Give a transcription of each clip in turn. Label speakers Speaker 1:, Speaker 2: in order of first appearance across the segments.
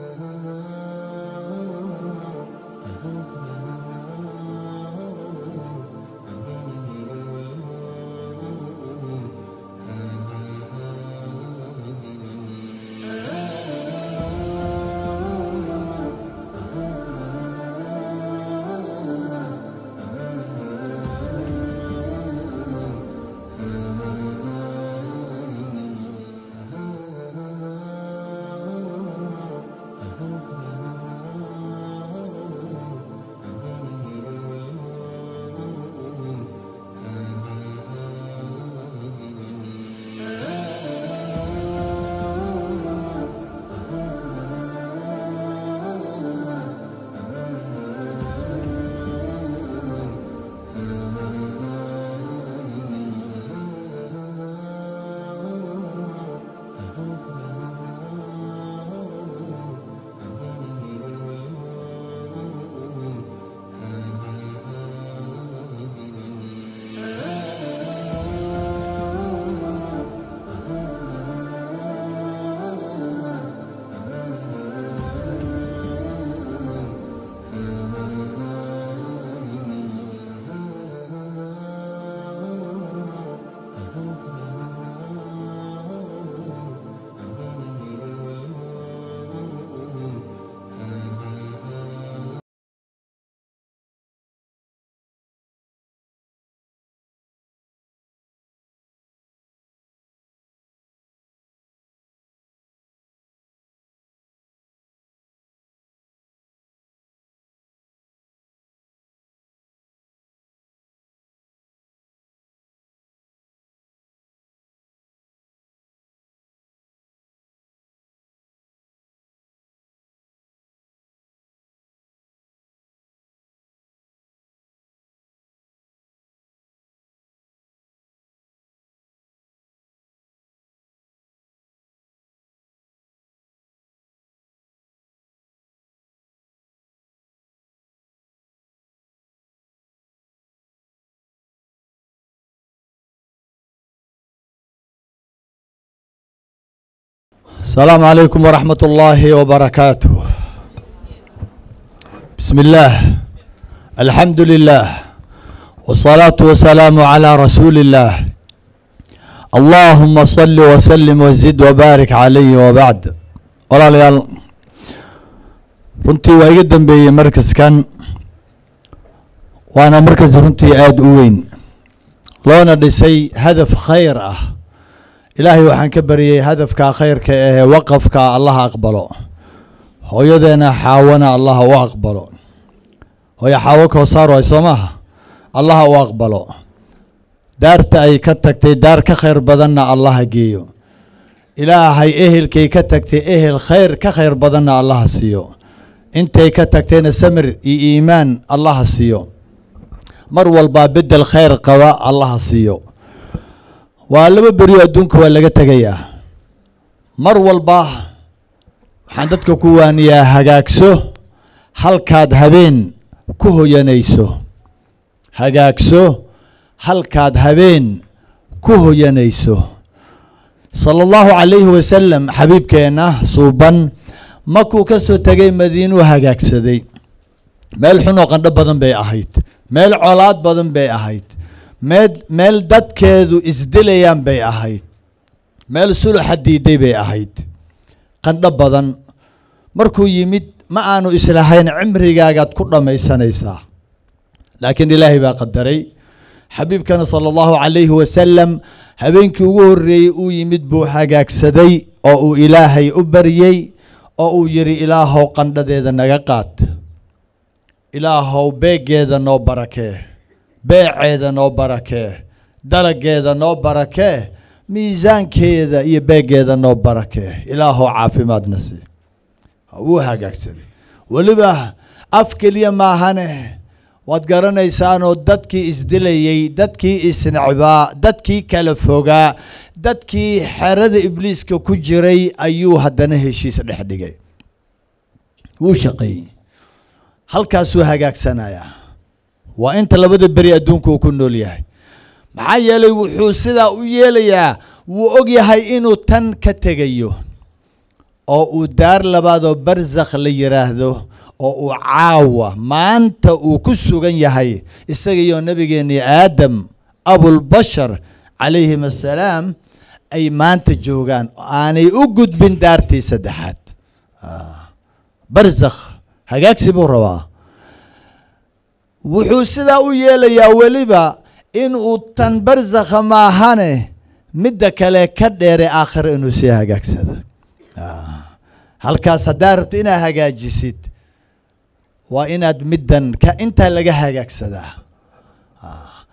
Speaker 1: Uh-huh. السلام عليكم ورحمة الله وبركاته بسم الله الحمد لله والصلاة والسلام على رسول الله اللهم صل وسلم وزد وبارك عليه وبعد walaalayaal runtii waa iga dambeeyey markaskan waana markas runtii aada u weyn loona dhisay hadaf khayr ah ilaahay waxaan ka baryey hadafka khayrka ee waqafka allaha aqbalo hooyadeena xaawana allaha u aqbalo hooyo xaawo koosaaroy soo maaha allaha u aqbalo daarta ay ka tagtay daar ka khayr badanna allaha geeyo ilaahay ehelkay ka tagtay ehel khayr ka khayr badanna allaha siiyo intay ka tagtayna samir iyo iimaan allaha siiyo mar walbaa beddel khayr qaba allaha siiyo waa laba beriyo adduunka waa laga tegayaa mar walba waxaan dadka ku waaniyaa hagaagso halkaad habeen ku hoyanayso hagaagso halkaad habeen ku hoyanayso sala allahu calayhi wasalam xabiibkeenna suuban makuu ka soo tegay madiinuu hagaagsaday meel xun oo qandho badan bay ahayd meel colaad badan bay ahayd meed meel dadkeedu isdilayaan bay ahayd meel suluxa diiday bay ahayd qandho badan markuu yimid ma aanu islahayn cimrigaagaad ku dhammaysanaysaa laakiin ilaahay baa qadaray xabiibkana sala allahu calayhi wasalam habeenkii ugu horreeyey uu yimid buu hagaagsaday oo uu ilaahay u baryey oo uu yidhi ilaahow qandhadeeda naga qaad ilaahow beeggeeda noo barakee beeceeda noo barakee dalageeda noo barakee miisaankeeda iyo beegeeda noo barakee ilaahoo caafimaadna sii wuu hagaagsaday weliba af keliya maahane waad garanaysaanoo dadkii isdilayey dadkii isnecbaa dadkii kala fogaa dadkii xerada ibliiska ku jiray ayuu haddana heshiis dhex dhigay wuu shaqeeyey halkaasuu hagaagsanayaa waa inta labada beri adduunku uu ku nool yahay maxaa yeelay wuxuu sidaa u yeelayaa wuu og yahay inuu tan ka tegayo oo uu daar labaad oo barzakh la yiraahdo oo uu caawa maanta uu ku sugan yahay isagaiyo nebigeenii aadam abulbashar calayhim assalaam ay maanta joogaan aanay u gudbin daartii saddexaad ah, barsakh hagaagsi buu rabaa wuxuu sidaa u yeelayaa weliba in uu tan barzakha maahane midda kale ka dheere aakhiro inuu sii hagaagsado ah, halkaas haddaa rabto inaad hagaajisid waa inaad middan ka intaa laga hagaagsadaa ah,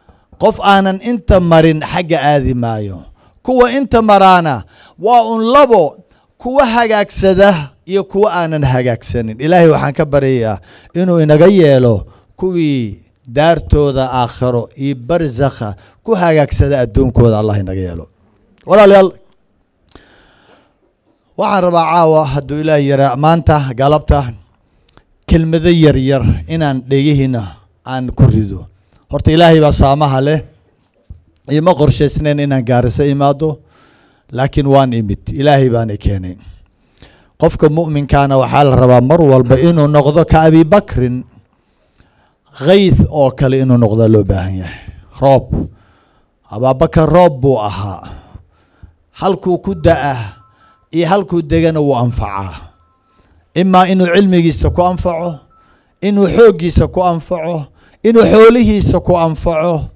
Speaker 1: qof aanan inta marin xagga aadi maayo kuwa inta maraana waa un labo kuwa hagaagsada iyo kuwa aanan hagaagsanin ilaahay waxaan ka baryayaa inuu inaga yeelo kuwii daartooda aakhiro iyo barzakha ku hagaagsada addoonkooda allah inaga yeelo walaalayaal waxaan rabaa caawa hadduu ilaah yaraa maanta galabta kelmado yar yar inaan dhegihina aan ku rido horta ilaahay baa saamaha leh ioma qorshaysnayn inaan gaariso imaado laakiin waan imid ilaahay baana keenay qofka mu'minkaana waxaa la rabaa mar walba inuu noqdo ka abibakrin kayth oo kale inuu noqdaa loo baahan yahay roob abaabakar roob buu ahaa halkuu ku da-a iyo halkuu degana wuu anfacaa imaa inuu cilmigiisa ku anfaco inuu xooggiisa ku anfaco inuu xoolihiisa ku anfaco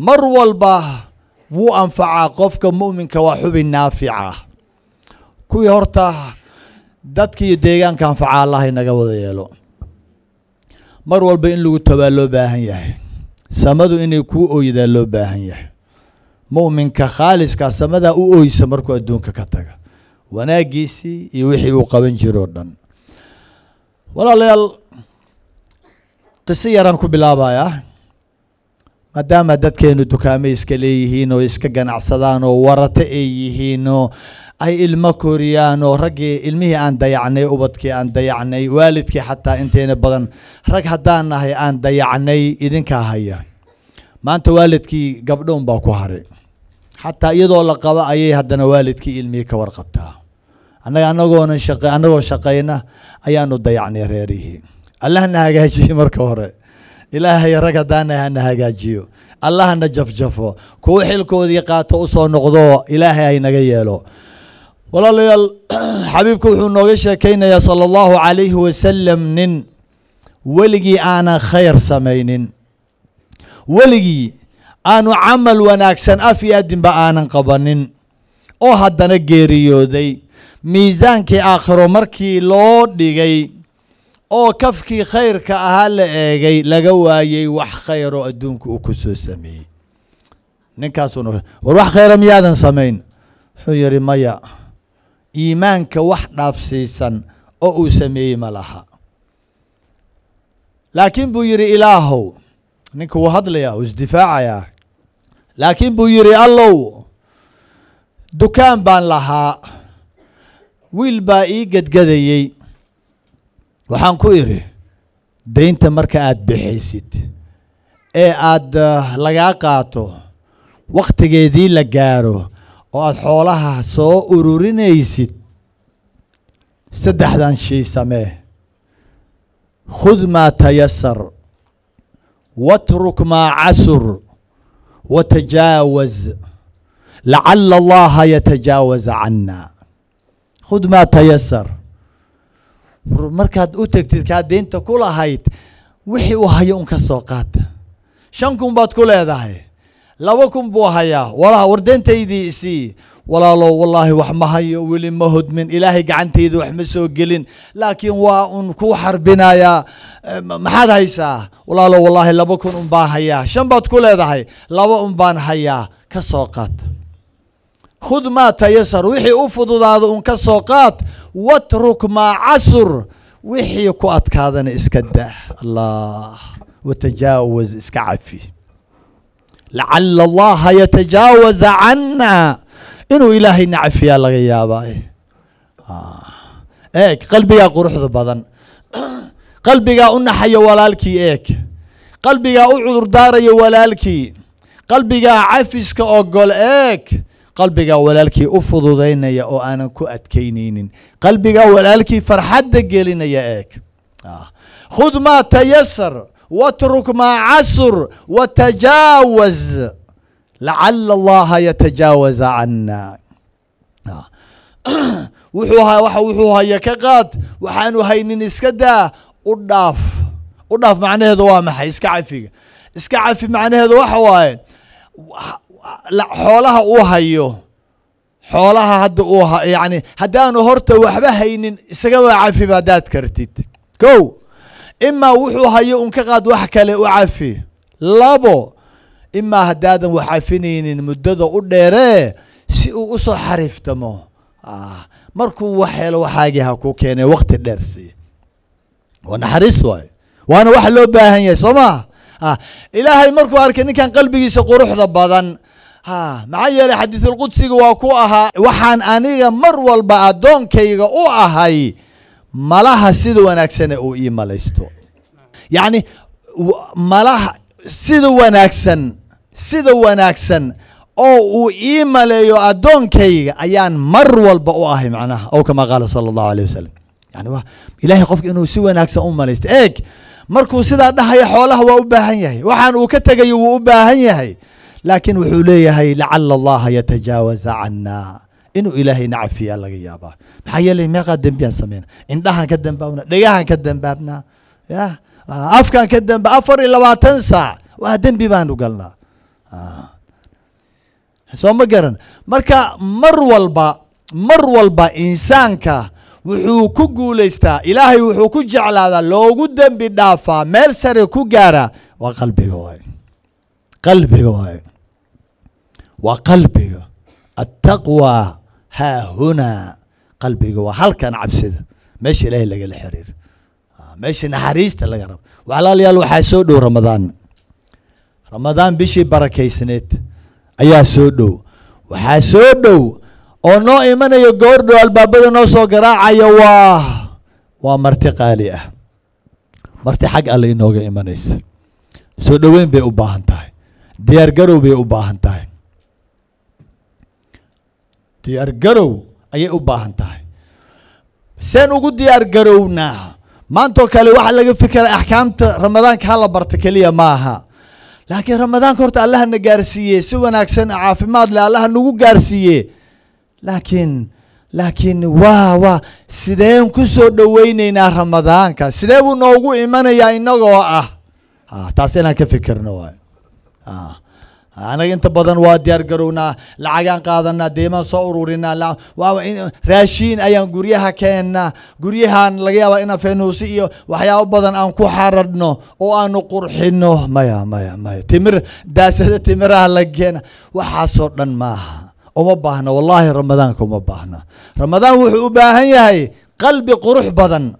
Speaker 1: mar walba wuu anfacaa qofka mu'minka waa xubin naafica kuwii horta dadkiiyo deegaanka anfacaa allah inaga wada yeelo mar walba in lagu tobaa loo baahan yahay samadu inay kuu ooydaa loo baahan yahay mu'minka khaaliskaa samadaa u ooysa markuu adduunka ka taga wanaaggiisii iyo wixii uu qaban jiroo dhan walaalayaal qiso yaraan ku bilaabayaa maadaama dadkeenu dukaamay iska leeyihiin oo iska ganacsadaan oo warata ay yihiin ay ilmo kooriyaanoo raggii ilmihii aan dayacnay ubadkii aan dayacnay waalidkii xataa inteena badan rag haddaan nahay aan dayacnay idinkaa haya maanta waalidkii gabdhoun baa ku haray xataa iyadoo la qabo ayay haddana waalidkii ilmihii ka warqabtaa annaga anagoona shaqa annagoo shaqayna ayaanu dayacnay reerihii allahna hagaajiye marka hore ilaahay rag haddaana hana hagaajiyo allahna jafjafo kuwo xilkoodii qaato usoo noqdo ilaahay ay naga yeelo walaalayaal xabiibku wuxuu nooga sheekaynayaa sala allahu calayhi wasalam nin weligii aanan khayr samaynin weligii aanu camal wanaagsan af iyo adinba aanan qabanin oo haddana geeriyooday miisaankii aakhiro markii loo dhigay oo kafkii khayrka ahaa la eegay laga waayey wax khayroo adduunka uu ku soo sameeyey ninkaasuu war wax khayra miyaadan samayn wuxuu yidhi maya iimaanka wax dhaafsiisan oo uu sameeyey ma laha laakiin buu yidhi ilaahow ninka wuu hadlayaa uu isdifaacayaa laakiin buu yidhi allow dukaan baan lahaa wiil baa ii gedgadayey waxaan ku idhi daynta marka aad bixaysid ee aad eh, lagaa qaato wakhtigeedii la gaaro oo aada xoolaha soo ururinaysid saddexdan shay samee khud maa tayasar watruk maa casur watajaawaz lacala allaha yatajaawaz cana khud maa tayasar markaad u tegtid kaa deynta ku lahayd wixii uu hayo un ka soo qaata kun baad ku leedahay laba kun buu hayaa walaa wardeentaydii isii walaalow wallaahi wax ma hayo weli ma hodmin ilaahay gacantayda wax ma soo gelin laakiin waa un ku xarbinayaa eh, maxaad haysaa walaalow wallaahi laba kun un baan hayaa shan baad ku leedahay laba un baan hayaa ka soo qaad khud maa tayasar wixii u fududaado un ka soo qaad watruk maa casur wixii ku adkaadana iska daa allah watajaawas iska cafi lacala allaha yatajaawaza cana inuu ilaahayna cafiyaa laga yaabaa eeg qalbigaa quruxda badan qalbigaa u naxaya walaalkii eeg qalbigaa u cudurdaaraya walaalkii qalbigaa cafiska ogol eeg qalbigaa walaalkii u fududaynaya oo aanan ku adkaynaynin qalbigaa walaalkii farxadda gelinaya eeg khud maa tayasar watruk maa casur watajaawaz lacala allaha yatajaawaza cana wuxuu haya ka qaad waxaanu haynin iska daa u dhaaf u dhaaf macnaheedu waa maxay iska cafiga iska cafi macnaheedu waxa waaye xoolaha uu hayo xoolaha hadda uu yani haddaanu horta waxba haynin isaga waa cafiba haddaad kartid ko imaa wuxuu hayo un ka qaad wax kale u cafi labo imaa haddaadan wax cafinaynin muddada u dheeree si uu usoo xariiftamo ah, markuu wax waxaagii ha ku keenay wakti dheer sii waa naxariis waay waana wax loo baahan yahay soo maa ah, ilaahay markuu arkay ninkan qalbigiisa quruxda badan ha ah, maxaa yeelay xadiisulqudsiga waa ku ahaa waxaan aniga mar walba addoonkayga u ahay malaha sida wanaagsane uu ii malaysto yacni malaha sida wanaagsan sida wanaagsan oo uu ii maleeyo addoonkayga ayaan mar walba u ahay macnaha ow kamaa qaala sala allahu aleyh wasalam yani waa ilaahay qofka inuu si wanaagsan u malaysto eeg markuu sidaa dhahayo xoolaha waa u baahan yahay waxaan uu ka tegayo wuu u baahan yahay laakiin wuxuu leeyahay lacala allaha yatajaawaza canna inuu ilaahay cafiyaa laga yaabaa maxaa yeelay meeqaa dembiyaan sameyna indhahaan ka dambaabna dhegahan ka dambaabnaa ya ah, afkaan ka damba afar iyo labaatan saac waa dembi baanu galnaa ah. soo ma garan marka mar walba mar walba insaanka wuxuu ku guulaystaa ilaahay wuxuu ku jeclaadaa loogu dembi dhaafaa meel sare ku gaara waa qalbiga waay qalbiga waay waa qalbiga attaqwa haahunaa qalbiga waa halkan cabsida meesha ilaahay lagala xiriir ah, meesha naxariista laga rabo walaalyaal waxaa soo dhow ramadaan ramadaan bishii barakaysneed ayaa soo dhow waxaa soo dhow oo noo imanayo goordhow albaabada noo soo garaacayo waa waa marti qaali ah marti xag alle inooga imanaysa soo dhoweyn bay u baahan tahay diyaargarow bay u baahan tahay diyaargarow ayay u baahan tahay seen ugu diyaargarownaa maantoo kale waxaa laga fikera axkaamta ramadaanka hala barta keliya maaha laakiin ramadaanka horta allaha na gaarsiiye si wanaagsan caafimaad leh allaha nagu gaarsiiye laakiin laakiin waa waa sideen ku soo dhoweyneynaa ramadaanka sidee buu noogu imanayaa inagoo ah? ah taas inaan ka fikirno waay ah anaga inta badan waa diyaar garownaa lacagaan qaadanaa deemaan soo ururinaa raashiin ayaan guryaha keennaa guryahan laga yaaba inaan afenuusi iyo waxyaaba badan aan ku xaradhno oo aanu qurxino maya maya maya timir daasada timiraha la keena waxaasoo dhan maaha uma baahna wallaahi ramadaanka uma baahna ramadaan wuxuu u baahan yahay qalbi qurux badan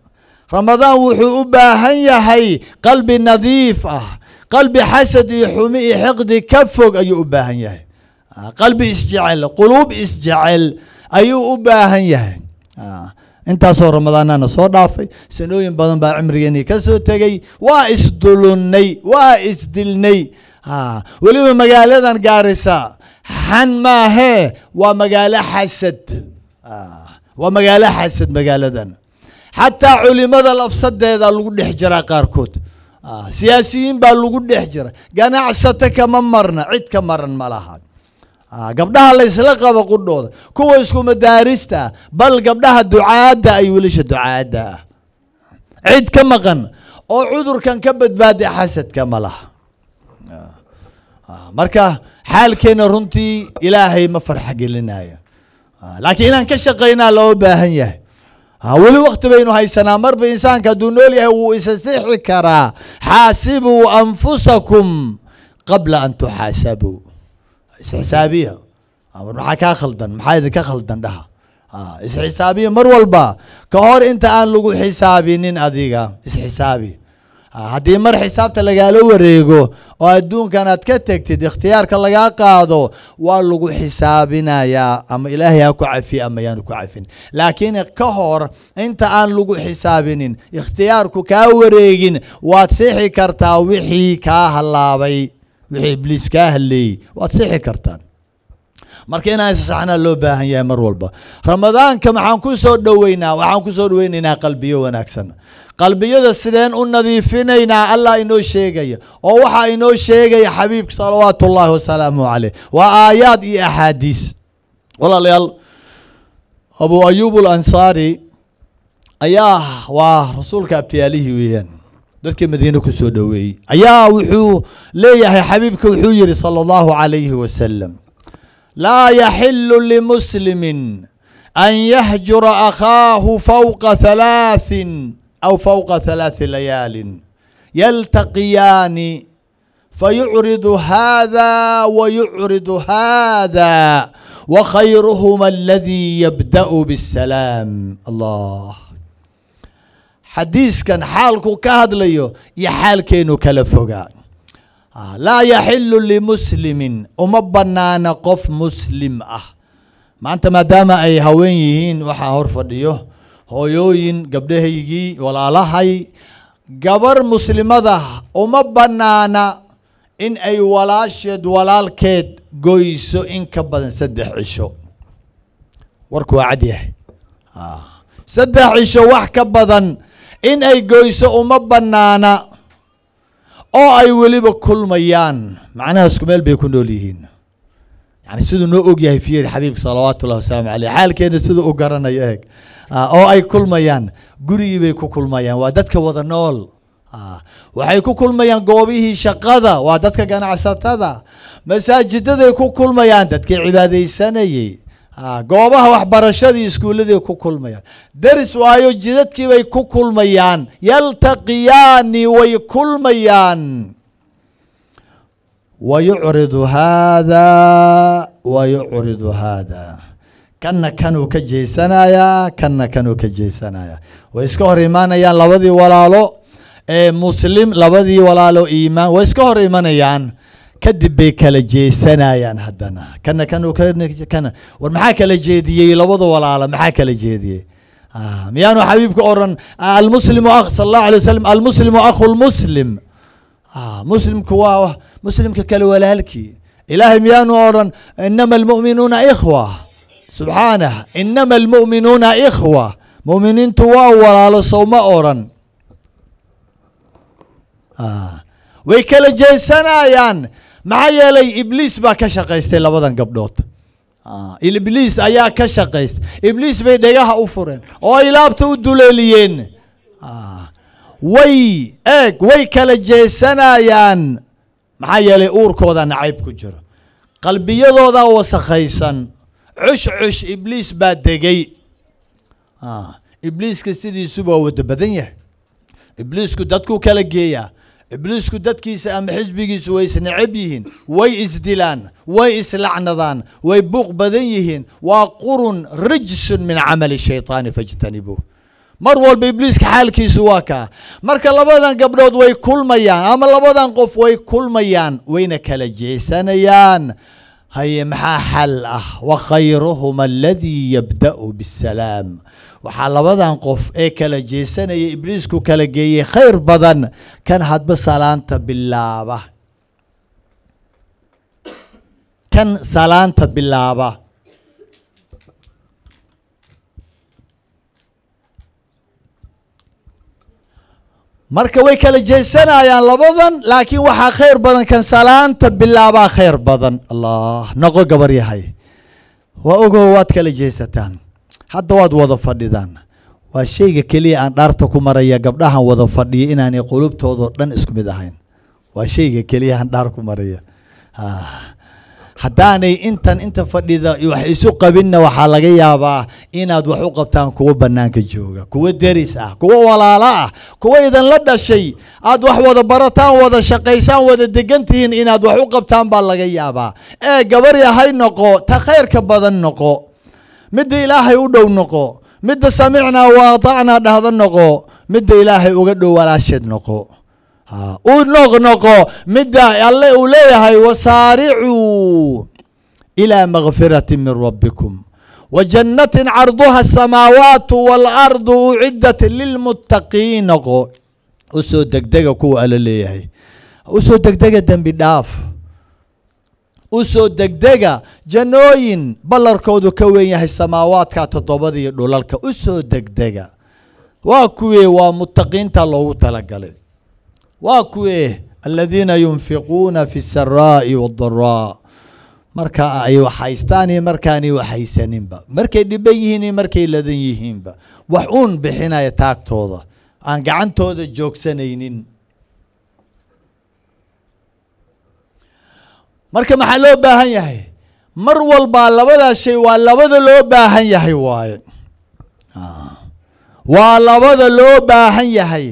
Speaker 1: ramadaan wuxuu u baahan yahay qalbi nadiif ah qalbi xasad iyo xumi iyo xiqdi ka fog ayuu u baahan yahay ah, qalbi isjecel quluub isjecel ayuu u baahan yahay ah, intaasoo ramadaanana soo dhaafay sanooyin badan baa cimrigeeni ka soo tegay waa isdulunnay waa isdilnay ah, weliba magaaladan gaarisa xan maahee waa magaalo xasad waa magaalo xasad magaaladan xataa culimada lafsadeeda lagu dhex jiraa qaarkood Ah, siyaasiyiin baa lagu dhex jira ganacsata kama marna cid ka maran ma laha ah, gabdhaha laysla qaba qudhooda kuwa isku madaarista bal gabdhaha ducaada ay wiilasha ducaadda ah. cid ka maqan oo cudurkan ka badbaaday xasadka malaha marka xaalkeena runtii ilaahay ma farxo gelinaya laakiin inaan ka shaqaynaa loo baahan yahay Ah, weli wakti baynu haysanaa marba insaanka hadduu nool yahay wuu isasixi karaa xaasibuu anfusakum qabla an tuxaasabuu isxisaabiya ah, maxaa kaa khaldan maxaa idinka khaldan dhaha ah, isxisaabiya mar walba ka hor inta aan lagu xisaabinin adiga isxisaabi haddii mar xisaabta lagaala wareego oo adduunkan aad ka tegtid ikhtiyaarka lagaa qaado waa lagu xisaabinayaa ama ilaahay ha ku cafiye ama yaanu ku cafin laakiin ka hor inta aan lagu xisaabinin ikhtiyaarku kaa wareegin waad sixi kartaa wixii kaa halaabay wixii ibliis kaa haleeyey waad sixi kartaa marka inaan isasaxnaa loo baahan yahay mar walba ramadaanka maxaan ku soo dhoweynaa waxaan ku soo dhoweynaynaa qalbiyo wanaagsan qalbiyada sideen u nadiifinaynaa allah inoo sheegaya oo waxaa inoo sheegaya xabiibka salawaatu ullaahi wasalaamu caleyh waa aayaad iyo axaadiis walaalayaal abuu ayuub alansaari ayaa ah, waa rasuulka abtiyaalihii weeyaan dadkii madiine ku soo dhoweeyey ayaa wuxuu leeyahay xabiibka wuxuu yidhi sala allahu calayhi wasalam laa yaxilu limuslimin an yahjura akhaahu fowqa halaahin أو فوق ثلاث ليال يلتقيان فيعرض هذا ويعرض هذا وخيرهما الذي يبدأ بالسلام الله حديث كان حالكو كهد ليو يحال كينو كلفوغا آه، لا يحل لمسلم ومبنانا قف مسلم أه ما أنت ما دام أي هوين يهين وحا هرفض hooyooyin gabdhahaygii walaalahay gabar muslimada uma bannaana in ay walaasheed walaalkeed goyso in ka badan saddex cisho warku waa cad yahay ah. saddex cisho wax ka badan in ay goyso uma bannaana oo ay weliba kulmayaan macnahaasku meel bay ku nool yihiin yani siduu noo og yahay fiyer xabiibka salawaatu ullahi wasalaamu caleyh xaalkeena siduu u garanayo eeg Ah, oo ay kulmayaan gurigii bay ku kulmayaan waa dadka wada nool ah, waxay ku kulmayaan goobihii shaqada waa dadka ganacsatada masaajidaday ku kulmayaan dadkii cibaadaysanayay ah, goobaha waxbarashadii iskuulladay ku kulmayaan deris waayo jidadkii bay ku kulmayaan yaltaqiyaani way kulmayaan wayucridu haada wayucridu haada kanna kanuu ka jeysanayaa kanna kanuu ka jeysanayaa way iska hor imaanayaan labadii walaalo ee muslim labadii walaalo iimaan way iska hor imanayaan kadib bay kala jeesanayaan haddana kana kanuu kana war maxaa kala jeediyey labada walaalo maxaa kala jeediyey ah, miyaanu xabiibka odhan almuslimu sal allahu alay wasalam almuslimu akhu lmuslim ah, muslimku waa muslimka kale walaalkii ilaahay miyaanu odhan inama almu'minuuna ikhwa subxaanah inama almu'minuuna ikhwa mu'miniintu waa walaalo ma oran ah. way kala jeesanayaan maxaa yeelay ibliis baa ka shaqaystay labadan gabdhood ah, ibliis ayaa ka shaqaystay ibliis bay dhegaha u fureen oo ay laabta u duleeliyeen ah. way eeg way kala jeesanayaan maxaa yeelay uurkooda nacayb ku jiro qalbiyadoodaa wasakhaysan cush cush ibliis baa degay ah, ibliiska sidiisuba wada badan yahay ibliisku dadku kala geeyaa ibliisku dadkiisa ama xisbigiisu way isnecab yihiin way isdilaan way islacnadaan way buuq badan yihiin waa qurun rijsun min camali shayطaani fajtanibuu mar walba ibliiska xaalkiisu waa kaa marka labadan gabdhood way kulmayaan ama labadan qof way kulmayaan wayna kala jeesanayaan haye maxaa xal ah wa khayruhuma aladii yabda'u bisalaam waxaa labadan qof ee kala jeesanaya ibliisku kala geeyey khayr badan kan hadba salaanta bilaaba kan salaanta bilaaba marka way kala jeesanayaan labadan laakiin waxaa khayr badan kan salaanta bilaabaa khayr badan allah noqo gabar yahay waa ogo waad kala jeesataan hadda waad wada fadhidaan waa shayga keliya aan dhaarta ku maraya gabdhahan wada fadhiya inaanay qulubtoodo dhan isku mid ahayn waa shayga keliya aan dhaar ku maraya ah haddaanay intan inta fadhida wax isu qabinna waxaa laga yaabaa inaad wax u qabtaan kuwo bannaanka jooga kuwo deris ah kuwo walaalo ah kuwo idanla dhashay aad wax wada barataan wada shaqaysaan wada degan tihiin inaad wax u qabtaan baa laga yaabaa ee gabar yahay noqo ta khayrka badan noqo midda ilaahay u dhow noqo midda samicnaa wa dhahda noqo midda ilaahay uga dhow walaasheed noqo u noqnoqo midda alle uu leeyahay wasaaricuu وسارعوا إلى مغفرة من ربكم وجنة عرضها السماوات والأرض أعدت للمتقين usoo degdega kuwa ala leeyahay usoo degdega dembi dhaaf usoo degdega jannooyin ballarkoodu ka wen yahay samaawaadka toddobada iyo dhulalka usoo degdega waa kuwee waa mutaqiinta loogu talagalay waa kuwee aladiina yunfiquuna fi saraa'i waadaraa marka ay wax haystaan iyo markaanay wax haysaninba markay dhiban yihiin iyo markay ladan yihiinba wax uun bixinaya taagtooda aan gacantooda joogsanaynin marka maxaa loo baahan yahay mar walbaa labadaa shay waa labada loo baahan yahay waaye waa labada loo baahan yahay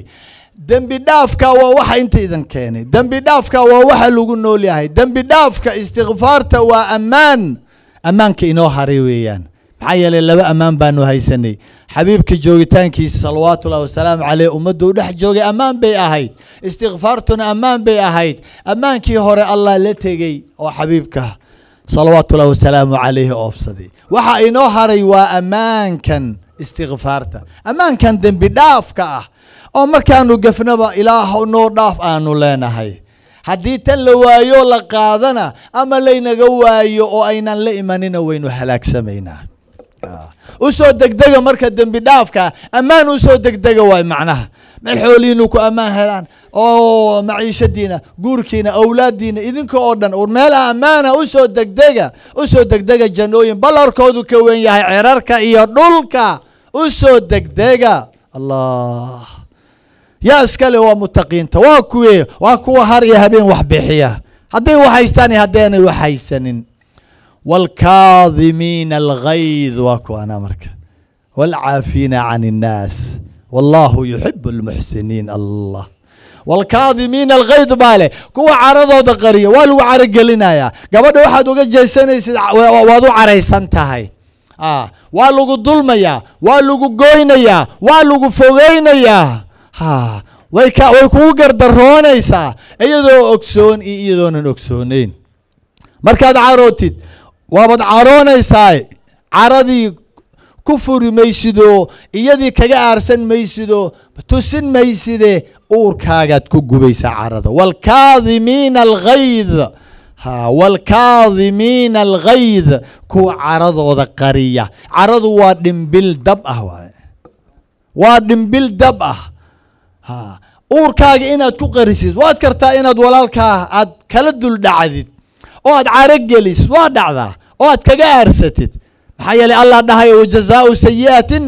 Speaker 1: dembi dhaafka waa waxa inta idan keenay dembi dhaafka waa waxa lagu nool yahay dembi dhaafka istikfaarta waa ammaan ammaanka inoo haray weeyaan maxaa yeelay laba ammaan baanu haysanay xabiibka joogitaankiisa salawaatullahi wasalaamu caleyh ummadduu dhex joogay ammaan bay ahayd istikfaartuna ammaan bay ahayd ammaankii hore allah la tegey oo xabiibka salawaatullahi wasalaamu caleyhi oofsaday waxa inoo haray waa ammaankan istikfaarta ammaankan dembi dhaafka ah oo markaanu gafnaba ilaahow noo dhaaf aanu leenahay haddii tan la waayo la qaadana ama laynaga waayo oo aynan la imanina waynu halaagsamaynaa u soo degdega marka dembi dhaafka ammaan u soo degdega waay macnaha meel xoolihiinu ku ammaan helaan oo maciishadiina guurkiina awlaadiina idinka oo dhan meelha ammaana usoo degdega usoo degdega jannooyin ballarkoodu ka weyn yahay cerarka iyo dhulka usoo degdega allah yaa iskale waa mutaqiinta waa kuwe waa kuwa har iyo habeen wax bixiya hadday wax haystaan iyo haddaynay wax haysanin waalkaadimiina alghayd waa kuwaanaa marka waalcaafiina can innaas wallahu yuxib almuxsiniin allah waalkaadimiina alghayd baa leh kuwa caradooda qariya waa lagu carogelinayaa gabadha waxaad uga jeesanaysid waad u caraysan tahay waa lagu dulmayaa waa lagu goynayaa waa lagu fogaynayaa ha way ka way kugu gardaroonaysaa iyadoo ogsoon iyo iyadoonan ogsoonayn markaad carootid waabad caroonaysaa caradii ku furi maysido iyadii kaga aarsan maysidoo tusin mayside uurkaagaad ku gubaysaa carada waalkaadimiina alghayd ha waalkaadimiina alghayd kuwa caradooda qariya caradu waa dhimbil dab ah waay waa dhimbil dab ah ha uurkaaga inaad ku qarisid waad kartaa inaad walaalkaa aad kala duldhacdid oo aad carogelis waa dhacdaa oo aad kaga aarsatid maxaa yeelay allah dhahayo wajazaau sayiatin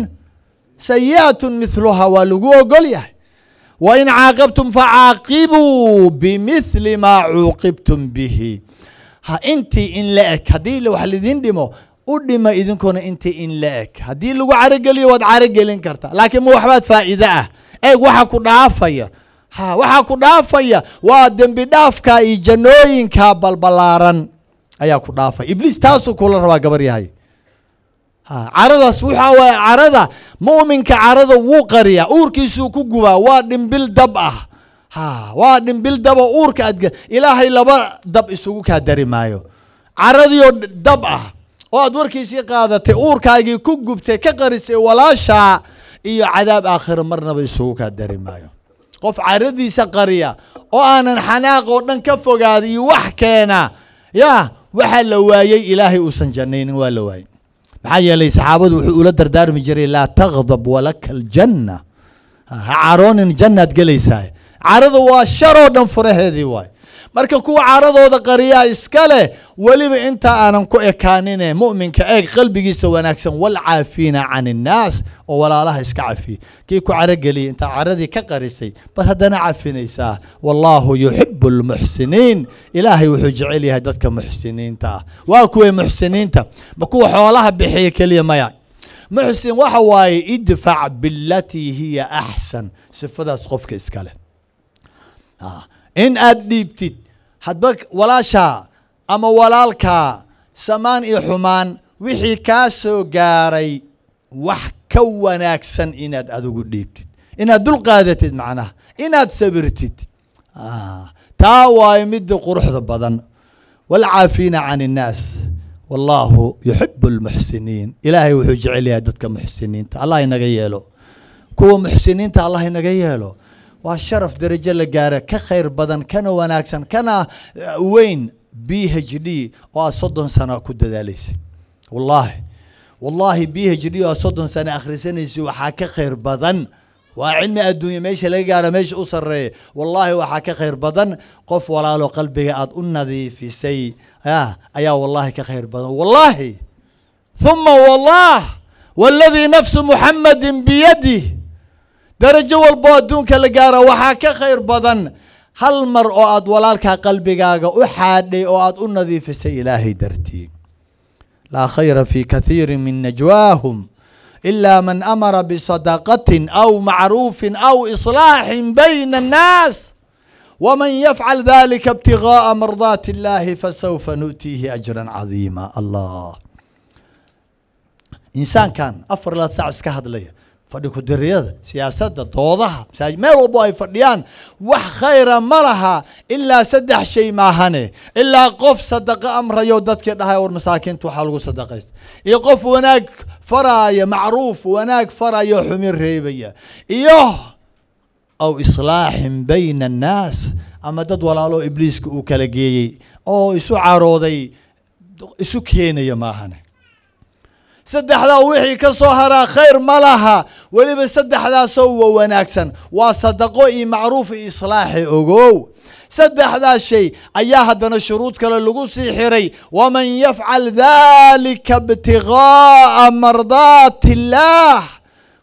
Speaker 1: sayi'atun mihluha waa lagu ogol yahay wa in caaqabtum facaaqibuu bimihli maa cuuqibtum bihi ha intii in la eg haddii wax laidin dhimo u dhima idinkuna intii in la eg haddii lagu carogeliyo waad carogelin kartaa laakiin ma waxbaad faa'iide ah eeg waxaa ku dhaafaya ha waxaa ku dhaafaya waa dembi dhaafka iyo jannooyinka balbalaaran ayaa ku dhaafaya ibliis taasuu kula rabaa gabaryahay caradaas waxaa waay carada mu'minka carada wuu qariyaa uurkiisuu ku gubaa waa dhimbil dab ah ha waa dhimbil daba uurka aad ilaahay laba dab isugu kaa dari maayo caradiioo dab ah oo aad warkiisii qaadatay uurkaagii ku gubtay ka qarisay walaashaa iyo cadaab aakhiro marnaba isugu kaa dari maayo qof caradiisa qariya oo aanan xanaaq oo dhan ka fogaada iyo wax keena yaa waxaa la waayey ilaahay uusan jannaynin waa la waayey maxaa yeelay saxaabadu wuxuu ula dardaarmi jiray laa takdab walaka aljanna ha caroonin jannaad gelaysaa carada waa sharoo dhan furaheedii waay marka kuwa caradooda qariyaa iska leh weliba intaa aanan ku ekaanine muminka eeg qalbigiisa wanaagsan walcaafiina can innaas oo walaalaha iska cafiye kii ku carogeliya intaa caradii ka qarisay bal haddana cafinaysaa wallaahu yuxibu lmuxsiniin ilaahay wuxuu jecel yahay dadka muxsiniinta ah waa kuway muxsiniinta ma kuwa xoolaha bixiya keliya maya muxsin waxa waaye idfac bilatii hiya axsan sifadaas qofka iska leh ah, in aada dhiibtid hadba walaashaa ama walaalkaa samaan iyo xumaan wixii kaa soo gaaray wax ka wanaagsan inaad adigu dhiibtid inaad dulqaadatid macnaha inaad sabirtid ah, taa waayo midii quruxda badan waalcaafiina can innaas wallaahu yuxibu almuxsiniin ilaahay wuxuu jecel yahay dadka muxsiniinta allah inaga yeelo kuwa muxsiniinta allah inaga yeelo waa sharaf darajo la gaara ka khayr badan kana wanaagsan kana uh, weyn b h d oo aad soddon sano ku dadaalaysay wallaahi wallaahi b h d oo aad soddon sano akhrisanaysay waxaa ka khayr badan waa cilmi adduunya meesha laga gaara meesha u sarreeya wallaahi waxaa ka khayr badan qof walaalo qalbiga aad u nadiifisay ah, ayaa wallaahi ka khayr badan wallaahi huma wallah waladii nafsu muxamadin biyadih darajo walboo adduunka la gaara waxaa ka khayr badan hal mar oo aad walaalkaa qalbigaaga u xaadhay oo aad u nadiifisay ilaahay dartii laa khayra fii kathiirin min najwaahum ilaa man amara bisadaqatin aw macruufin aw islaaxin bayna annaas wman yafcal dalika ibtigaaءa mardaati اllahi fasawfa nu'tiihi ajra cadiima allah insaankan afar la saac iska hadlaya fadhi kudiriyada siyaasadda doodaha meel walbo ay fadhiyaan wax khayra ma laha ilaa saddex shay maahane ilaa qof sadaqo amrayo dadkii dhahay war masaakiinta waxaa lagu sadaqaysta iyo qof wanaag faraaya macruuf wanaag farayo xumi reebaya iyo aw islaaxin bayna annaas ama dad walaalo ibliiska uu kala geeyey oo isu carooday isu keenaya maahane saddexdaa wixii ka soo haraa khayr ma laha weliba saddexdaasoo wa wanaagsan waa sadaqo iyo macruuf iyo islaaxi ogow saddexdaas shay ayaa haddana shuruud kale lagu sii xiray waman yafcal dalika ibtiqaa'a mardaati illaah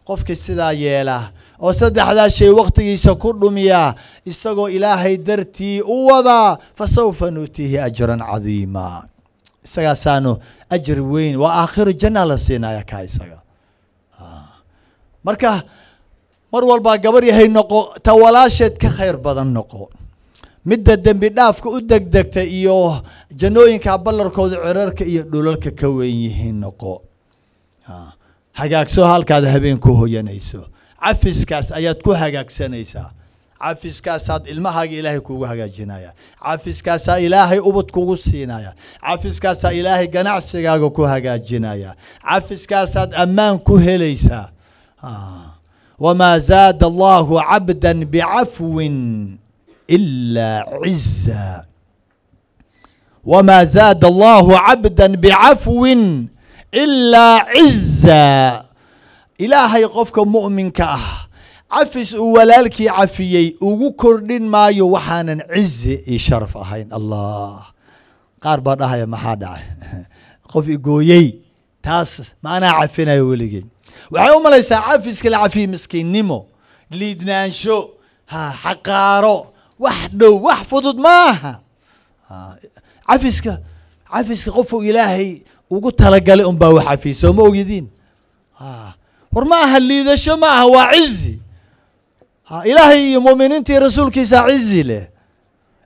Speaker 1: qofkii sidaa yeela oo saddexdaas shay wakhtigiisa ku dhumiya isagoo ilaahay dartii u wadaa fa sawfa nuutiihi ajran cadiima isagaasaanu ajar weyn waa aakhiru janna la siinaya ka isaga ah. marka mar walbaa gabar yahay noqo ta walaasheed ka khayr badan noqo midda dembi dhaafka u degdegta iyo jannooyinka ballarkooda cirarka iyo dhulalka ka weyn yihiin noqo ah. hagaagso halkaad habeen ku hoyanayso cafiskaas ayaad ku hagaagsanaysaa cafiskaasaad ilmahaaga ilaahay kuugu hagaajinaya cafiskaasaa ilaahay ubad kugu siinaya cafiskaasaa ilaahay ganacsigaaga ku hagaajinaya cafiskaasaad ammaan ku helaysaa ah. wamaa zaada allaahu cabda bicafwin ilaa ciza wamaa zaada allaahu cabdan bicafwin ilaa ciza ilaahay qofka mu'minka ah cafis uu walaalkii cafiyey ugu kordhin maayo waxaanan cizi iyo sharaf ahayn allah qaar baa dhahaya maxaa dhacay qof igooyey taas ma anaa cafinayo weligeen waxay u malaysaa cafiska la cafiyey miskiinnimo liidnaansho xaqaaro wax dhow wax fudud maaha ah, cafiska cafiska qofuu ilaahay ugu talagalay unbaa wax cafiyey soo ma ogediin ah, war ma aha liidasho ma aha waa cizi ilaahay iyo muuminiintii rasuulkiisa cizi leh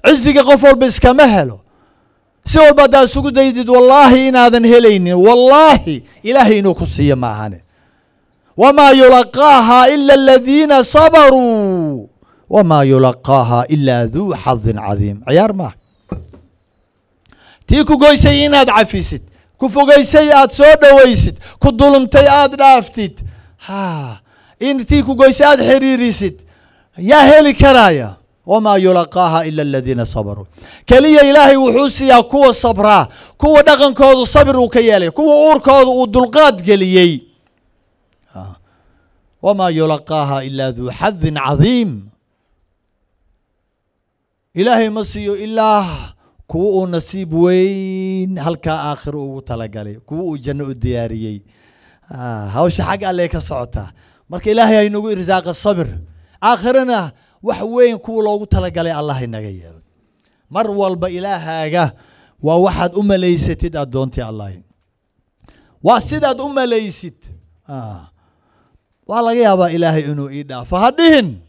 Speaker 1: ciziga qof walba iskama helo si walba haddaa isugu daydid wallaahi inaadan helaynin wallaahi ilaahay inuu ku siiyo maahane wamaa yulaqaaha ila aladiina sabaruu wamaa yulaqaaha ilaa duu xadin cadiim ciyaar maaha tii ku goysay inaad cafisid ku fogaysay aad soo dhowaysid ku dulumtay aad dhaaftid ha in tii ku goysay aad xiriirisid yaa heli karaaya wamaa yulaqaaha ila aladiina sabaruu keliya ilaahay wuxuu siiyaa kuwa sabraa kuwa dhaqankoodu sabir uu ka yeelay kuwa uurkooda uu dulqaad geliyey wamaa yulaqaaha ilaa duu xadin cadiim ilaahay ma siiyo ilaa kuwa uu nasiib weyn halkaa aakhiro ugu talagalay kuwa uu janno u diyaariyey ah, hawsha xag alle ka socotaa marka ilaahay haynagu irsaaqa sabir aakhirana wax weyn kuwa loogu talagalay allah inaga yeelo mar walba ilaahaaga waa waxaad u malaysatid aad doontay allah waa sidaad u malaysid ah. waa laga yaabaa ilaahay inuu ii dhaafo ha dhihin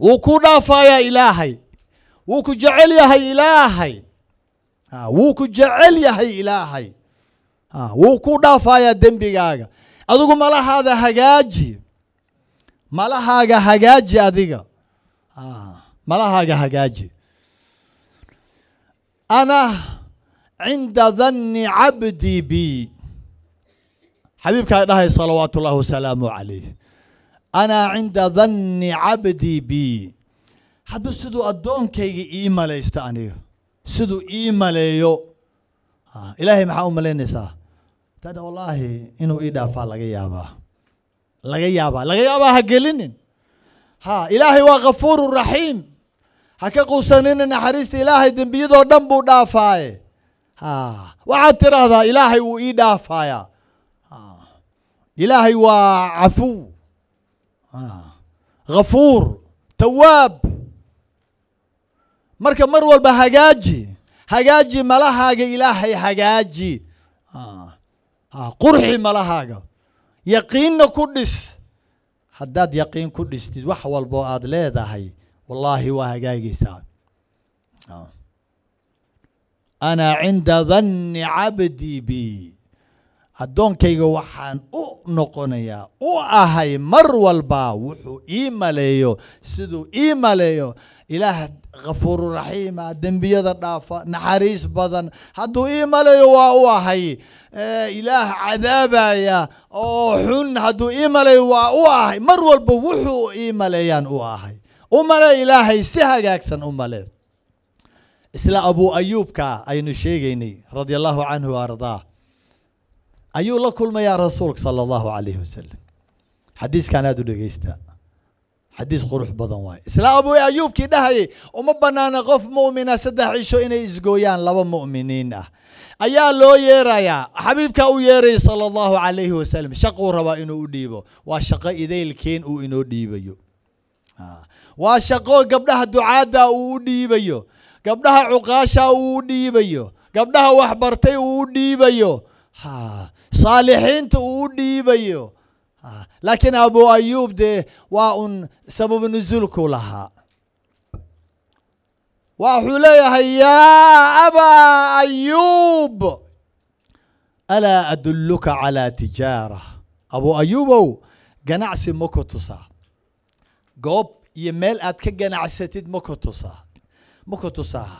Speaker 1: wuu ku dhaafayaa ilaahay wuu ku jecel yahay ilaahay ah, wuu ku jecel yahay ilaahay ah, wuu ku dhaafayaa dembigaaga adigu malahaada hagaaji malahaaga hagaaji adiga ah. malahaaga hagaaji ana cinda danni cabdii bi xabiibkaa dhahay salawaatu ullaahi wasalaamu calayh anaa cinda danni cabdii bi hadba siduu addoonkayga ii malaysta aniga siduu ii maleeyo ah, ilaahay maxaa u malaynaysaa taadha wallaahi inuu ii dhaafaa laga yaabaa laga yaabaa laga yaabaa ha gelinin ha ilaahay waa kafuuru raxiim ha ka quusanina naxariista ilaahay dembiyadoo dhan buu dhaafaaye ha waxaad tiraahdaa ilaahay wuu ii dhaafayaa ilaahay waa cafuw kafuur tawaab marka mar walba hagaaji hagaaji malahaaga ilaahay hagaaji qurxi malahaaga yaqiinna ku dhis haddaad yaqiin ku dhistid wax walboo aada leedahay wallaahi waa hagaagaysaa ah. anaa cinda danni cabdii bi addoonkayga waxaan u noqonayaa u ahay mar walba wuxuu ii maleeyo siduu ii maleeyo ilaah kafuuru raxiima dembiyada dhaafa naxariis badan hadduu ii malayo waa u ahay ilaah cadaabaya oo xun hadduu ii malayo waa u ahay mar walba wuxuu ii maleeyaan u ahay u male ilaahay si hagaagsan u male isla abuu ayuubka aynu sheegaynay radia allahu canhu wa ayuu la kulmayaa rasuulka sala allahu calayhi wasalam xadiiskan aada u dhegeysta xadiis qurux badan waay islaa abu ayuubkii dhahayay uma banaana qof mu'mina saddex cisho inay isgooyaan laba mu'miniin ah ayaa loo yeerayaa xabiibka u yeeray sala allahu calayhi wasalam shaquu rabaa inuu u dhiibo waa shaqo idaylkeen uu inoo dhiibayo ah. waa shaqo gabdhaha ducaadda uu u dhiibayo gabdhaha cuqaasha uu u dhiibayo gabdhaha waxbartay uu u dhiibayo ha saalixiinta uu u dhiibayo Ah, laakiin abu ayub dee waa un sababu nuzuulku lahaa waxuu leeyahay yaa abaa ayub alaa adulluka calaa tijaara abuu ayuubow ganacsi ma ku tusaa goob iyo meel aad ka ganacsatid ma ku tusaa ma ku tusaa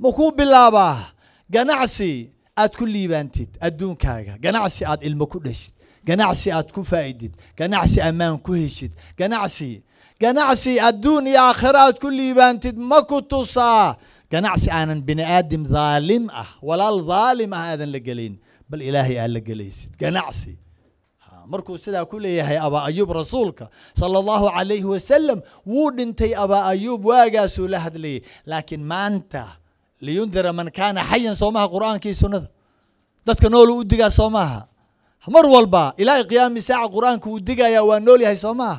Speaker 1: ma kuu bilaabaa ganacsi aad ku liibaantid adduunkaaga ganacsi aad ilmo ku dheshid ganacsi aad ku faa'idid ganacsi ammaan ku heshid ganacsi ganacsi adduun iyo aakhiro aad ku liibaantid ma ku tusaa ganacsi aanan bini aadam dhaalim ah walaal dhaalim ah aadan la gelayn bal ilaahay aad la gelaysid ganacsi markuu sidaa ku leeyahay abaa ayuub rasuulka sala allahu calayhi wasalam wuu dhintay abaa ayuub waagaasuu la hadlayay laakiin maanta liyundira man kaana xayan soo maha qur'aankii sunnada dadka noolu u digaa soo mar walba ilaahay qiyaami saaca qur-aanka wuu digayaa waa nool yahay soo maah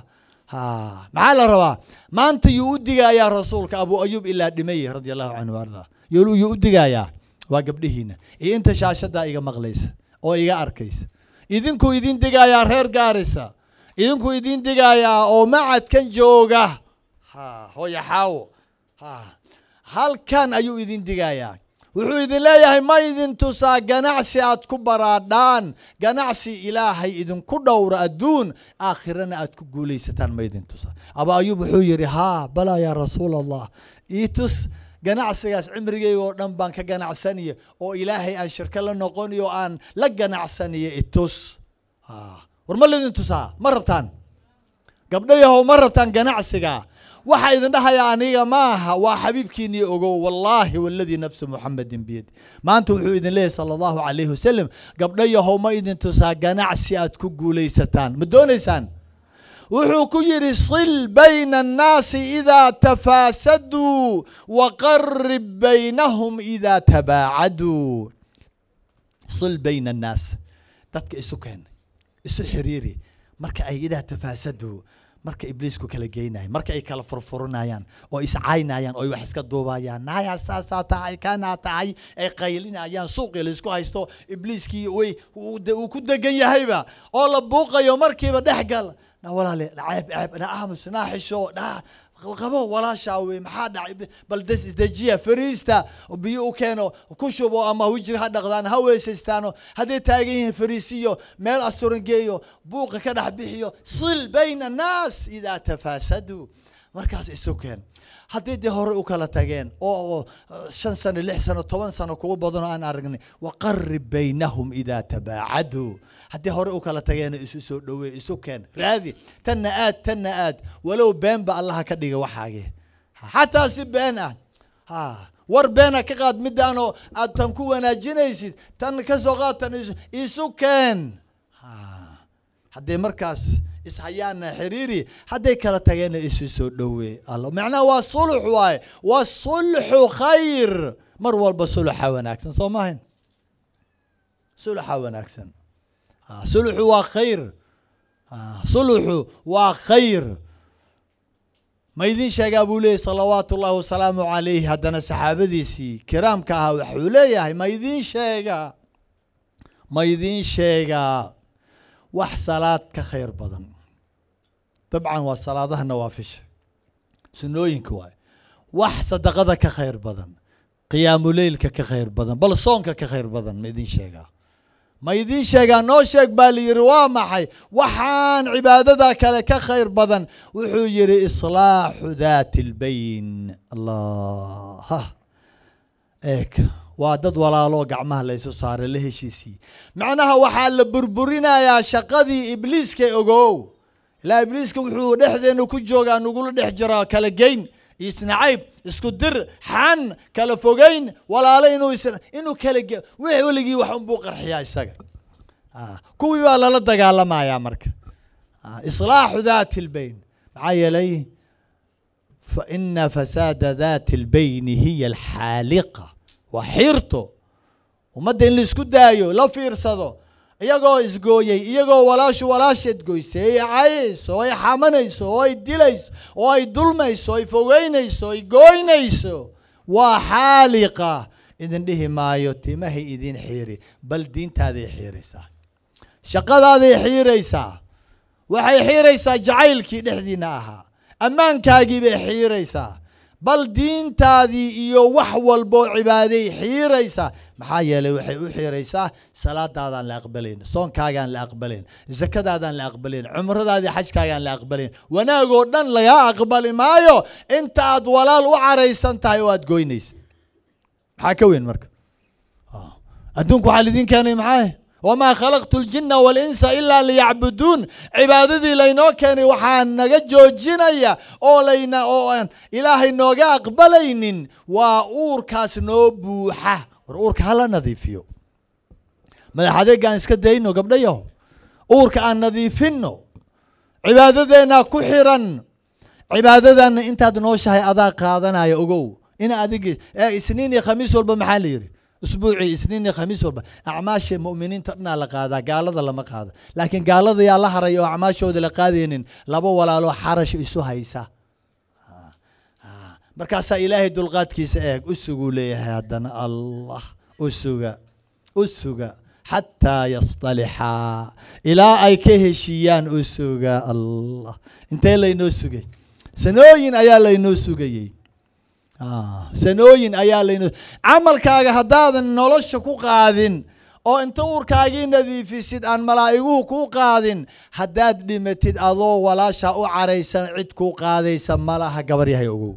Speaker 1: maxaa la rabaa maanta yuu u digayaa rasuulka abu ayub ilaa dhimayey radia allahu canhu arda yuu u digayaa waa gabdhihiina iyo inta shaashadaa iga maqlaysa oo iga arkaysa idinkuu idin digayaa reer gaarisa idinkuu idin digayaa oo macadkan jooga hooya xaawo halkan ayuu idin digayaa wuxuu idin leeyahay ma idin tusaa ganacsi aad ku baraadhaan ganacsi ilaahay idinku dhowro adduun aakhirana aad ku guulaysataan ma idin tusaa abu ayuub wuxuu yidhi haa balaa yaa rasuul allah ii tus ganacsigaas cimrigeyga oo dhan baan ka ganacsaniya oo ilaahay aan shirko la noqoniyo aan la ganacsaniya itus war ma laidin tusaa ma rabtaan gabdhayahow ma rabtaan ganacsiga waxaa idin dhahaya aniga maaha waa xabiibkiinii ogow wallaahi waladii nafsu muxamedin biyadi maanta wuxuu idin leeyahy sala allahu calayhi wasalam gabdhayahow ma idin tusaa ganacsi aad ku guulaysataan ma doonaysaan wuxuu ku yidhi sil bayna annaasi idaa tafaasaduu waqarib baynahum idaa tabaacaduu sil bayna annaas dadka isu keen isu xiriiri marka ay idaa tafaasaduu marka ibliisku kala geynaya marka ay kala furfurinayaan oo iscaynayaan oo wax iska duubayaan naya saasaa tahay kanaa tahay ay qaylinayaan suuqii la isku haysto ibliiskii way uu ku degan yahayba oo la buuqayo markiiba dhex gal na walaale na ceeb ceeb na aamus na xisho na qalqabo walaashaa wey maxaa dhacay bal des isdejiya fariista biyo u keeno ku shubo ama hujri ha dhaqdaan ha weesaystaano hadday taagan yihiin fariisiyo meel asturan geeyo buuqa ka dhex bixiyo sil bayna annaas idaa tafasaduu markaas isu keen haddii dee horey u kala tageen oo shan sano lix sano toban sano kugu badanoo aan aragnay waqarib baynahum idaa tabaacaduu haddii horey u kala tageena isu soo dhowey isu keen raadi tanna aad tanna aad walow beenba allaha ka dhiga waxaagii xataa si been ah ha war beena ah ka qaad midaanoo aad tan ku wanaajinaysid tan ka soo qaad tan isu keen haddii markaas ishayaana xiriiri hadday kala tageenna isu soo dhowe alla macnaha waa sulux waaye waa sulxu khayr mar walba suluxa wanaagsan soo maahayn suluxa wanaagsan ah, suluxu waa khayr ah, suluxu waa khayr ma idin sheegaa buu leeyay salawaatu ullaahi wasalaamu calayhi haddana saxaabadiisii kiraamka ahaa waxuu leeyahay ma idin sheegaa ma idin sheegaa wax salaad ka khayr badan dabcan waa salaadaha nawaafisha sunooyinka waaye wax sadaqada ka khayr badan qiyaamuleylka ka khayr badan bal soonka ka khayr badan ma idin sheegaa ma idiin sheegaa noo sheeg baa la yidhi waa maxay waxaan cibaadada kale ka khayr badan wuxuu yidhi islaaxu daati albayn allah eeg waa dad walaaloo gacmaha la ysu saaray la heshiisii macnaha waxaa la burburinayaa shaqadii ibliiska ogow ilaa ibliiska wuxuu dhexdeenna ku joogaa nagula dhex jiraa kala geyn isnacayb isku dir xan kala fogeyn walaale inuu inuu kala ge wix weligii wax unbuu qarxiyaa isaga ah, kuwii baa lala dagaalamayaa marka ah, islaaxu daati lbayn maxaa yeelay faina fasaada daati اlbayni hiya alxaaliqa waa xiirto ummadda in laisku daayo la fiirsado iyagoo isgooyey iyagoo walaashu walaasheed goysay ay cayayso ay xamanayso oo ay dilayso oo ay dulmayso ay fogeynayso ay gooynayso waa xaaliqa idin dhihi maayo timahay idin xiiri bal diintaaday xiiraysaa shaqadaaday xiiraysaa waxay xiiraysaa jacaylkii dhexdiina ahaa ammaankaagii bay xiiraysaa bal diintaadii iyo wax walboo cibaaday xiiraysa maxaa yeelay waxay u xiiraysaa salaadaadaan la aqbalayn soonkaagaan la aqbalayn zakadaadaan la aqbalayn cumradaadii xajkaagaan la aqbalayn wanaagoo dhan lagaa aqbali maayo inta aad walaal u caraysan tahay oo aad goynaysa maxaa ka weyn marka ah, adduunku waxaa lidiin keenay maxaa wamaa khalaqtu ljinna waalinsa ilaa liyacbuduun cibaadadii laynoo keenay waxaan naga joojinaya oo layna oo aan ilaahay nooga aqbalaynin waa uurkaas noo buuxa war uurka hala nadiifiyo madax adeegaan iska dayno gabdhayaho uurka aan nadiifinno cibaadadeenna ku xiran cibaadadanna intaad nooshahay adaa qaadanaya ogow in adig isniin iyo khamiis walba maxaa la yidhi usbuucii isniinii khamiis walba acmaasha muminiinta dhanaa la qaadaa gaalada lama qaado laakiin gaaladayaa la haray oo acmaashooda la qaadaynin laba walaaloo xarash isu haysa markaasaa ilaahay dulqaadkiisa eeg usuguu leeyahay haddana allah usuga usuga xataa yastalixaa ilaa ay ka heshiiyaan usuga allah intee laynoo sugay sanooyin ayaa laynoo sugayey Ah, sanooyin ayaa layn camalkaaga haddaadan nolosha ku qaadin oo inta uurkaagii nadiifisid aan malaa'iguhu kuu qaadin haddaad dhimatid adoo walaashaa u caraysan cid kuu qaadaysa malaha yahay ogow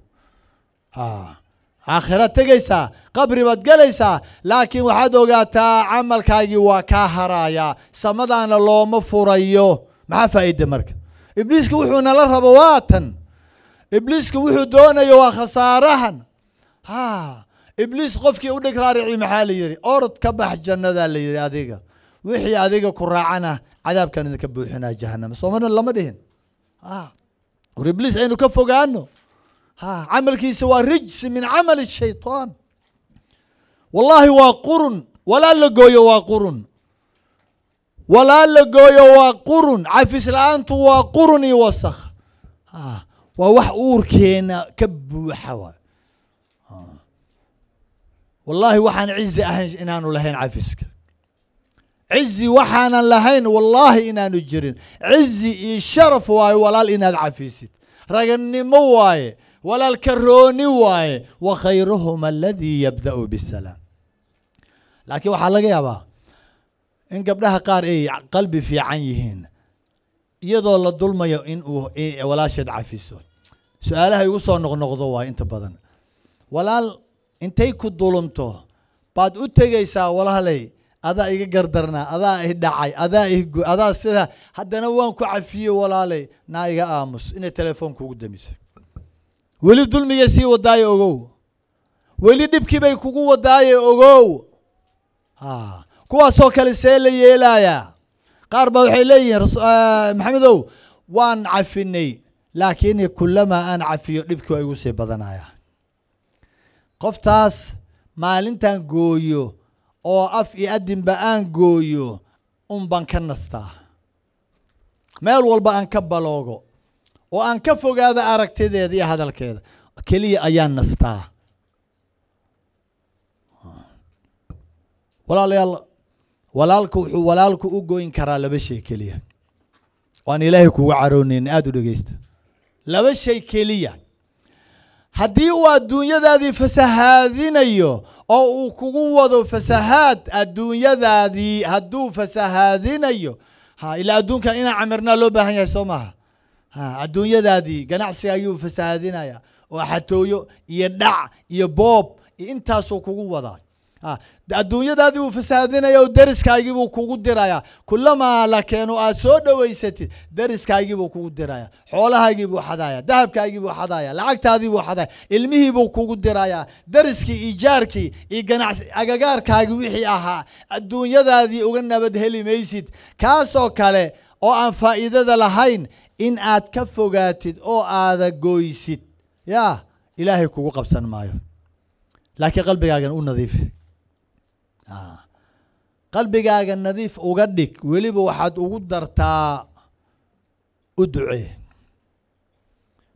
Speaker 1: ah, aakhiraad tegaysaa qabri baad gelaysaa laakiin waxaad ogaataa camalkaagii waa kaa haraayaa samadaana looma furayo maxaa faa'iida marka ibliiska wuxuuna la rabo waatan ibliiska wuxuu doonayo waa khasaarahan ha ibliis qofkii udhig raarici maxaa la yidhi orod ka bax jannadaa la yidhi adiga wixii adiga ku raacana cadaabkan idinka buuxinaa jahanama soomana lama dhihin war ibliis aynu ka fogaano ha camalkiisa waa rijsi min camali shaytaan wallaahi waa qurun walaa la gooyo waa qurun walaa la gooyo waa qurun cafis la-aantu waa qurun iyo wasakh waa wax uurkeena ka buuxa waay wallaahi waxaan cizi ahayn inaanu lahayn cafiska cizi waxaanan lahayn wallaahi inaanu jirin cizi iyo sharaf waaye walaal inaad cafisid raganimo waaye walaal karooni waaye wa khayruhuma aladii yabda'u bisalaam laakiin waxaa laga yaabaa in gabdhaha qaar ay qalbi fiican yihiin iyadoo la dulmayo in walaasheed cafiso su-aalaha igu soo noqnoqdo waa inta badan walaal intay ku dulunto baad u tegaysaa walaalay adaa iga gardarnaa adaa ih dhacay adaa adaa sida haddana waan ku cafiye walaalay naa iga aamus inay telefoon kugu damiso weli dulmiga sii wadaaye ogow weli dhibkii bay kugu wadaaye ogow a kuwaasoo kale see la yeelayaa qaar baa waxay leeyihiin ah, maxamedow waan cafinay laakiin kulamaa aan cafiyo dhibkii waa igu sii badanaya qoftaas maalintan gooyo oo af iyo adinba aan gooyo un baan ka nastaa meel walba aan ka baloogo oo aan ka fogaada aragtideeda iyo hadalkeeda keliya ayaan nastaa walaalayaal walaalku wuxuu walaalku u goyn karaa laba shay keliya waan ilaahay kuga caroonaynin aada u dhegeysta laba shay keliya haddii uu adduunyadaadii fasahaadinayo oo uu kugu wado fasahaad adduunyadaadii hadduu fasahaadinayo ha ilaa adduunka inaa camirnaa loo baahan yahay soo maaha ha adduunyadaadii ganacsiga ayuu fasahaadinaya oo xatooyo iyo dhac iyo boob iyo intaasuu kugu wadaa Ah, adduunyadaadii uu fasahaadinaya buu kugu dirayaa kulamaa la keeno aad soo dhoweysatid deriskaagiibuu kugu diraya xoolahaagiibuu xadaya dahabkaagiibuu xadaya lacagtaadiibuu xadaya ilmihiibuu kugu diraya deriskii ijaarkii iyo ganacsi agagaarkaagii wixii ahaa adduunyadaadii uga nabad heli maysid kaasoo kale oo aan faa'iidada lahayn in aad ka fogaatid oo aada goysid yaa ilaahay kugu qabsan maayo laakiin qalbigaagana u nadiifi qalbigaaga nadiif uga dhig weliba waxaad ugu dartaa u ducee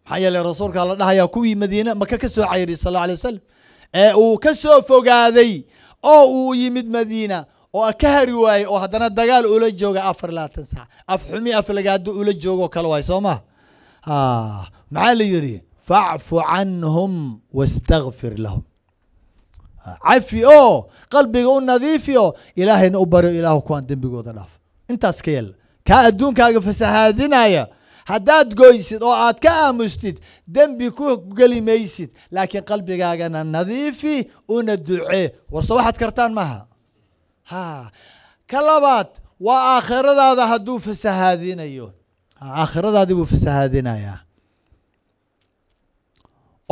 Speaker 1: maxaa yeele rasuulka la dhahayaa kuwii madiine maka ka soo cayriy sal alla alay wasalam ee uu ka soo fogaaday oo uu yimid madiina oo ka hari waayey oo haddana dagaal ula jooga afar labaatan af xumi aflagaado ula joogo kale waay soo ma maxaa la yidhi facfu canhum wastakfir lahum cafi o qalbiga u nadiifiyo ilaahayna u baryo ilaahu kuwaan dembigooda dhaaf intaas ka yel kaa adduunkaaga fasahaadinaya haddaad goysid oo aad ka aamustid dembi ku geli maysid laakiin qalbigaagana nadiifi una ducee warse waxaad kartaan maaha ha ka labaad waa aakhiradaada hadduu fasahaadinayo aakhiradaadii buu fasahaadinayaa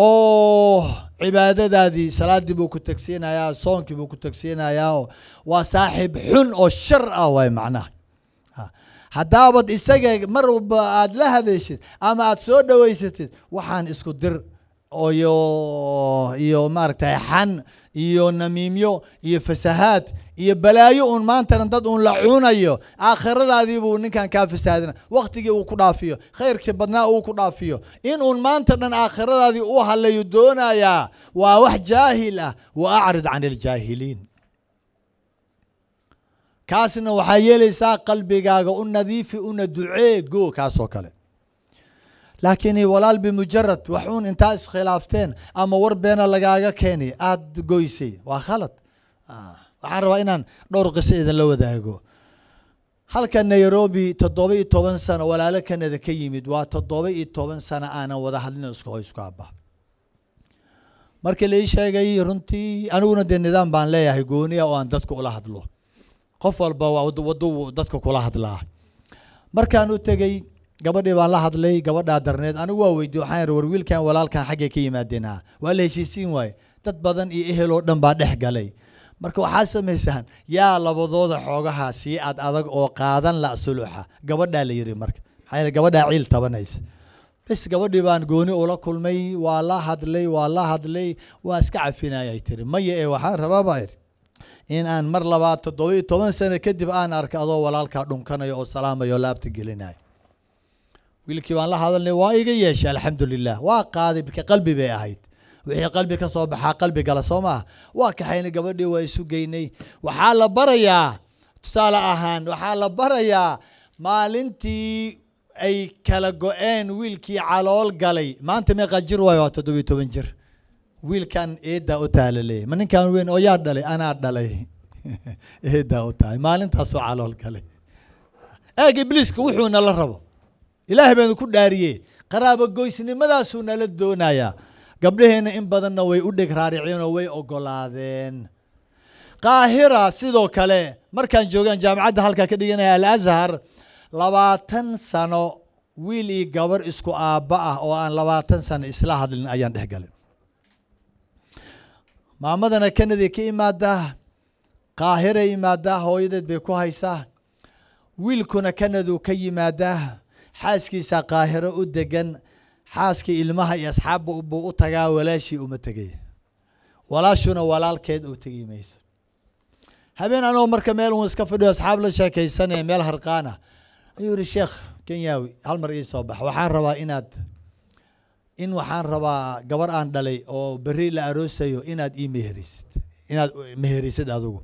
Speaker 1: oo oh, cibaadadaadii salaadii buu ku tagsiinayaa soonkii buu ku tagsiinayaa waa saaxiib xun oo shar ah waay macnaha ah, haddaabad isaga mar walba aada la hadayshid ama aada soo dhawaysatid waxaan isku dir iyo iyo maaragtay xan iyo namiimyo iyo fasahaad iyo balaayo uun maantana dad uun la cunayo aakhiradaadii buu ninkan kaa fasaadina wakhtigii uu ku dhaafiyo khayrkii badnaa uu ku dhaafiyo in uun maanta dhan aakhiradaadii u halayo doonayaa waa wax jaahil ah wa acrid can iljaahiliin kaasna waxaa yeelaysaa qalbigaaga u nadiifi una duceeg go kaasoo kale laakiin walaal bimujarad waxuun intaa iskhilaafteen ama war beena lagaaga keeni aada goysay waa khalad ah, waxaan rabaa inaan dhowr qiso idinla wadaago halka nairobi toddoba iyo toban sano walaalo kanada ka yimid waa toddoba iyo toban sano aanan wada hadlin isku iskuaba markii lai sheegay runtii aniguna dee nidaam baan leeyahay gooniya ah oo aan dadka ula hadlo qof walba waa waduu dadka kula hadlaa markaan u tegey gabadhii baan la hadlay gabadhaa darneed anigu waa weydiy waxaan yidhi war wiilkan walaalkan xaggay ka yimaadeenaa ah? waa la heshiisiin waaye dad badan iyo ehel oo dhan baa dhex galay marka waxaad samaysaan yaa labadooda xoogaha sii ad adag oo qaadan la suluxa gabadhaa la yidhi marka maxaa yeele gabadhaa ciil tabanaysa bis gabadhii baan gooni ula kulmay waa la hadlay waa la hadlay waa iska cafinayay tiri maya ee waxaan rabaa baa yidhi in aan mar labaad toddoba iyo toban sano kadib aan arka walaalkaa dhunkanayo oo salaamayo laabta gelinayo wiilkii baan la hadalnay waa iga yeeshay alxamdulilah waa qaaday qalbi bay ahayd wixii qalbi ka soo baxaa qalbi gala soo maaha waa kaxaynay gabadhii waa isu geynay waxaa la barayaa tusaale ahaan waxaa la barayaa maalintii ay kala go-een wiilkii calool galay maanta meeqaa jir waayo waa toddobiyo toban jir wiilkan eeddaa u taalaleeyay ma ninkan weyn oo oh, yaa dhalay anaa dhalay eeddaa u tahay maalintaasoo calool galay eeg ibliiska wuxuuna la rabo ilaahay baynu ku dhaariyey qaraabo nala doonayaa gabdhaheenna in badanna way u dheg raariceenoo way ogolaadeen kaahira sidoo kale markaan joogaan jaamacadda halkaa ka dhiganaya al alazhar labaatan sano wiil iyo gabar isku aabba ah oo aan labaatan sano isla hadlin ayaan dhex galay maamadana kanadi ka imaadaa kaahiray imaadaa hooyadeed bay ku haysaa wiilkuna kanaduu ka yimaadaa xaaskiisa qaahiro u degan xaaskii ilmaha iyo asxaabba buu u tagaa walaashii uma tegaya walaashuna walaalkeed u tegi mayso habeen anoo marka meel un iska fadhiyo asxaab la sheekaysanaya meel harqaana ah. ayuu yihi sheekh kenyaawi hal mar ii soo bax waxaan rabaa inaad in waxaan rabaa gabar aan dhalay oo berri la aroosayo inaad ii meherisid inaad meherisid adugu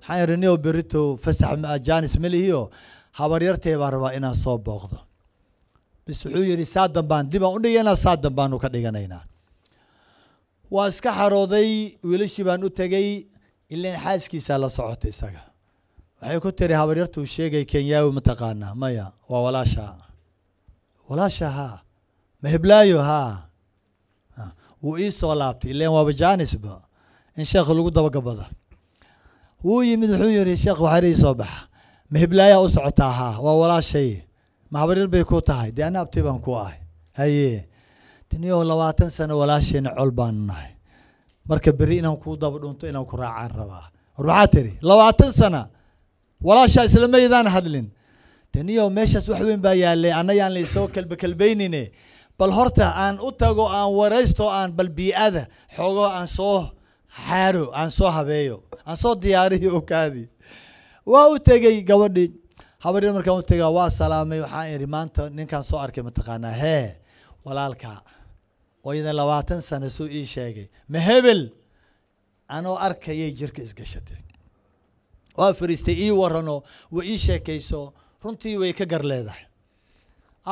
Speaker 1: waxaan ihi nio berrito fasax jaanis ma lihio habaryartee baan rabaa inaan soo booqdo bise wuxuu yidhi saadan baan dib aan u dhiganaa saadan baanu ka dhiganaynaa waa iska xarooday wiilashii baan u tegey ilan xaaskiisaa la socota isaga waxay ku tiri habaryartuu sheegay kenyaawi mataqaanaa maya waa walaashaa walaasha haa mahiblaayo haa ah, wuu ii soo laabtay ilan waaba jaanisba in sheekha lagu dabagabada wuu yimid wuxuu yidhi sheekh waxarii soo baxa mahiblaayaa u socotaa haa waa walaashay maxbarir bay ku tahay dee ana abti baan ku ahay haye taniyo labaatan sano walaasheena col baanu nahay marka beri inaan kuu daba inaan ku raacaan rabaa war maxaa tiri labaatan sana walaashaa isla maydaan hadlin taniyo meeshaas wax weyn baa yaallay annayaan laysoo kelbekelbaynine bal horta aan u tago aan waraysto aan bal bii-ada xoogoo aan soo xaadho aan soo habeeyo aan soo diyaariyo kaadi waa u tegey gabadhii habarya markaan u tagaa waa salaamay waxaan idhi maanta ninkaan soo arkay mataqaanaa hee walaalkaa oo idan labaatan sano suu ii sheegay ma hebel anoo arkayay jirka isgashatay waa fariistay ii warano way ii sheekayso runtii way ka gar leedahay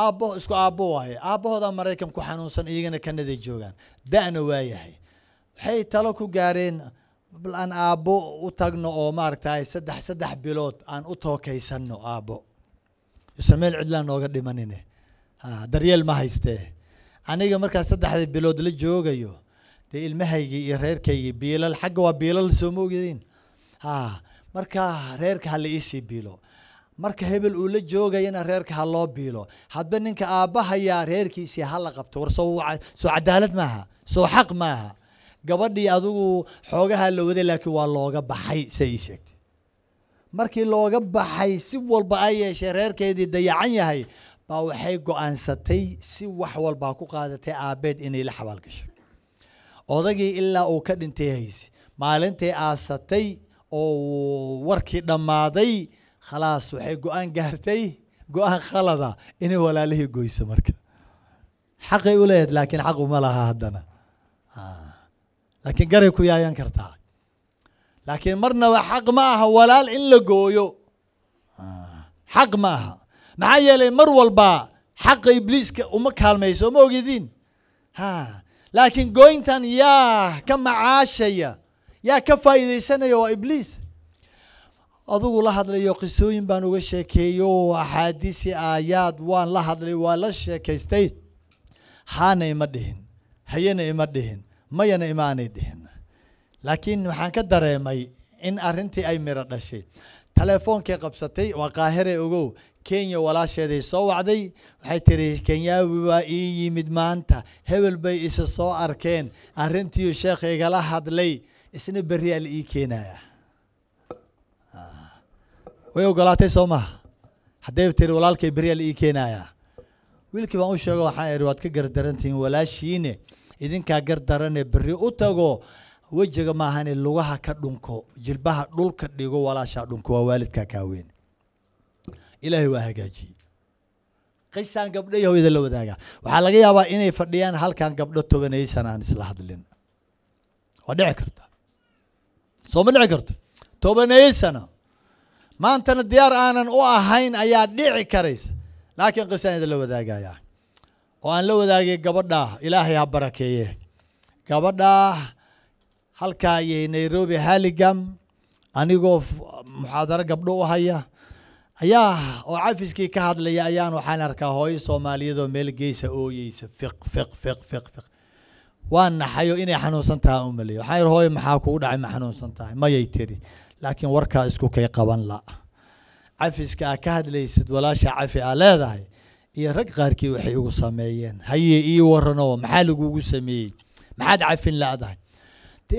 Speaker 1: aabbo isku aabbo waaye aabbahoodaa maraykan ku xanuunsan iyagana kanada joogaan da'na waayahay waxay talo ku gaareen bal aan aabbo u tagno oo maaragtahay saddex saddex bilood aan u tookaysanno aabbo ise meel cidlaan nooga dhimanine daryeel ma haystee aniga markaa saddexda bilood la joogayo dee ilmahaygii iyo reerkaygii biilal xagga waa biilal soo ma ha markaa reerka ha la iisii biilo marka hebel uu la joogayana reerka ha loo biilo hadba ninka aabbahayaa reerkiisii ha la qabto war soo soo cadaalad maaha soo xaq maaha gabadhii adigu xoogaha la waday laakiin waa looga baxay sa ii sheegtay markii looga baxay si walba ay yeeshee reerkeedii dayacan yahay baa waxay go-aansatay si wax walbaa ku qaadatay aabeed inay la xabaal gasho odagii ilaa uu ka dhintay hayse maalintii aasatay oo warkii dhammaaday khalaas waxay go-aan gaartay go-aan khalada inay walaalihii goyso marka xaqay u leeyahed laakiin xaqu ma laha haddana ah laakiin garay ku yaayan kartaa laakiin marnaba xaq ma aha walaal in la gooyo xaq ma aha maxaa yeelay mar walbaa xaqa ibliiska uma kaalmayso ma ogediin ha laakiin gooyntan yaa ka macaashaya yaa ka faa'iidaysanaya waa ibliis adugu la hadlayo qisooyin baan uga sheekeeyo axaadiisi aayaad waan la hadlay waa la sheekaystay haana ima dhihin hayana ima dhihin mayana imaanay dhihin laakiin waxaan ka dareemay in arintii ay miro dhashay teleefoonkay qabsatay waa qaahire ogow kenya walaasheeday soo wacday waxay tiri kenyaawi waa ii yimid maanta hebel bay isa soo arkeen arintiiu sheekh igala hadlay isna berriyaa la ii keenaya ah. way ogolaatay soo maha hadday tiri walaalkay berriyaa la ii keenaya wiilkii baan u sheego waxaan ihi waad ka gardarantihiin walaashiine idinkaa gar darane beri u tago wejiga maahane lugaha ka dhunko jilbaha dhulka dhigo walaashaa dhunko waa waalidkaa kaaweyn ilaahay waa hagaajiyey qisaan gabdho yahoyda la wadaaga waxaa laga yaabaa inay fadhiyaan halkan gabdho tobanay sana aan isla hadlin waa dhici karta soo ma dhici karto tobanay sano maantana diyaar aanan u ahayn ayaa dhici karaysa laakiin qisaan ida la wadaagaya oo aan la wadaagay gabadha ilaahay ha barakeeye gabadha halkaa ayay nairobi haligam anigoo muxaadaro gabdho u haya ayaa oo cafiskii ka hadlaya ayaan waxaan arkaa hooyo soomaaliyadoo meel geesa ooyeysa fiq fiq fiq fiq fiq waan naxayo inay xanuunsan tahay u waxaan yidhi hooyo maxaa kugu dhacay ma xanuunsan tahay mayay tiri laakiin warkaa isku kay qaban la cafiska aa ka hadlaysid walaasha cafi aa leedahay iyo rag qaarkii waxay ugu sameeyeen haye ii waranoo maxaa lagugu sameeyey maxaad cafin la'dahay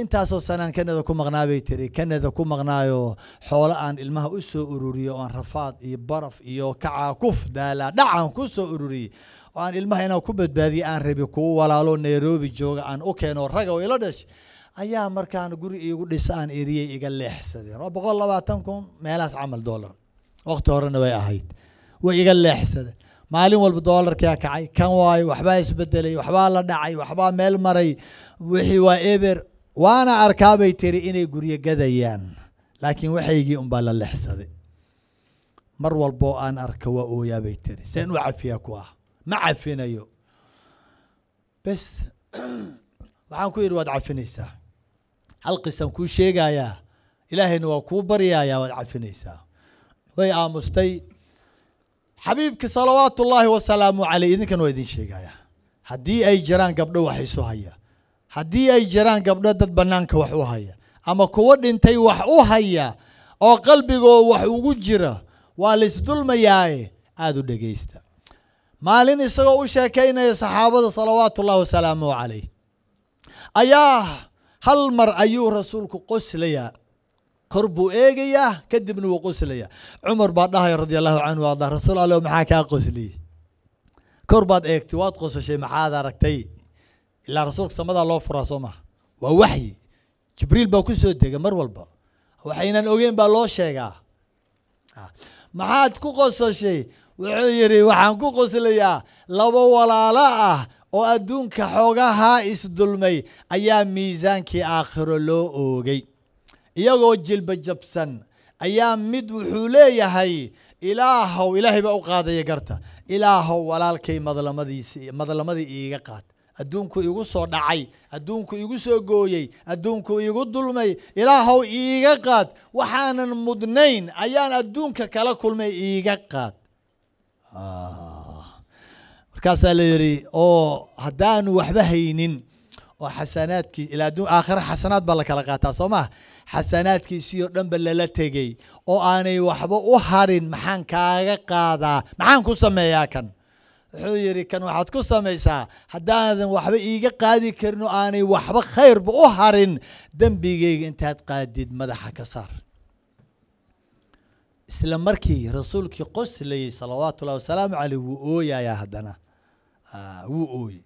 Speaker 1: intaasoo sanaan kanada ku maqnaabay tiri kanada ku maqnaayoo xoolo aan ilmaha u soo ururiyo oaan rafaad iyo baraf iyo kacaakuf daalaadhacaan ku soo ururiyey oo aan ilmaha inaan ku badbaadiye aan rabi kuwa walaalo nairobi jooga aan u keeno raga oo ila dhashay ayaa markaan guri iigu dhisa aan eriyey iga leexsadeen waa boqol labaatan kun meelahaas camal dollar waqti horena way ahayd way iga leexsadeen maalin walba doolarkaa kacay kan waayo waxbaa isbedelay waxbaa la dhacay waxbaa meel maray wixii waa eber waana bay tiri inay guryo gadayaan laakiin waxaygii unbaa la lexsaday mar walboo aan arka waa ooyaa bay tiri seen u cafiya ku ah ma cafinayo bes waxaan ku yidhi waad cafinaysaa halqisan kuu sheegayaa ilaahayna waa kuu baryayaa waad cafinaysaa way aamustay xabiibki salawaat ullaahi wasalaamu caleyh idinkan waa idin sheegayaa haddii ay jiraan gabdho wax isu haya haddii ay jiraan gabdho dad bannaanka wax u haya ama kuwo dhintay wax u haya oo qalbigoo wax ugu jira waa laisdulmayaaye aada u dhegaysta maalin isagoo u sheekaynaya saxaabada salawaatu ullahi wasalaamu calayh ayaa hal mar ayuu rasuulku qoslayaa kor buu eegayaa kadibna wuu qoslaya cumar baa dhahay radi allahu canhu ada rasuul alla maxaa kaa qosliyey kor baad eegtay waad qosashay maxaad aragtay ilaa rasuulka samadaa loo furaa soo maha waa waxyi jibriil baa ku soo dega mar walba waxaynaan ogeyn baa loo sheegaa ah, maxaad ku qosashay wuxuu yidhi waxaan ku qoslayaa labo walaalo ah oo adduunka xoogahaa isdulmay ayaa miisaankii aakhiro loo oogey iyagoo jilba jabsan ayaa mid wuxuu leeyahay ilaahow ilaahay baa u qaadaya garta ilaahow walaalkay madlamadiisi madlamadii iiga qaad adduunku igu soo dhacay adduunku igu soo gooyey adduunku iigu dulmay ilaahow iiga qaad waxaanan mudnayn ayaan adduunka kala kulmay iiga qaad ah. markaasaa la yidhi oo haddaanu waxba haynin oo xasanaadkii ilaa adduun aakhira xasanaad baa la kala qaataa soo maha xasanaadkiisii oo dhanba lala tegey oo aanay waxba u harin maxaan kaaga qaadaa maxaan ku sameeyaa kan wuxuu yidhi kan waxaad ku samaysaa haddaanan waxba iiga qaadi karin oo aanay waxba khayrba u harin dembigayga intaad qaadid madaxa ka saar isla markii rasuulkii qoslayey salawaatu ullahi wasalaamu caleyh wuu ooyayaa haddana wuu ooye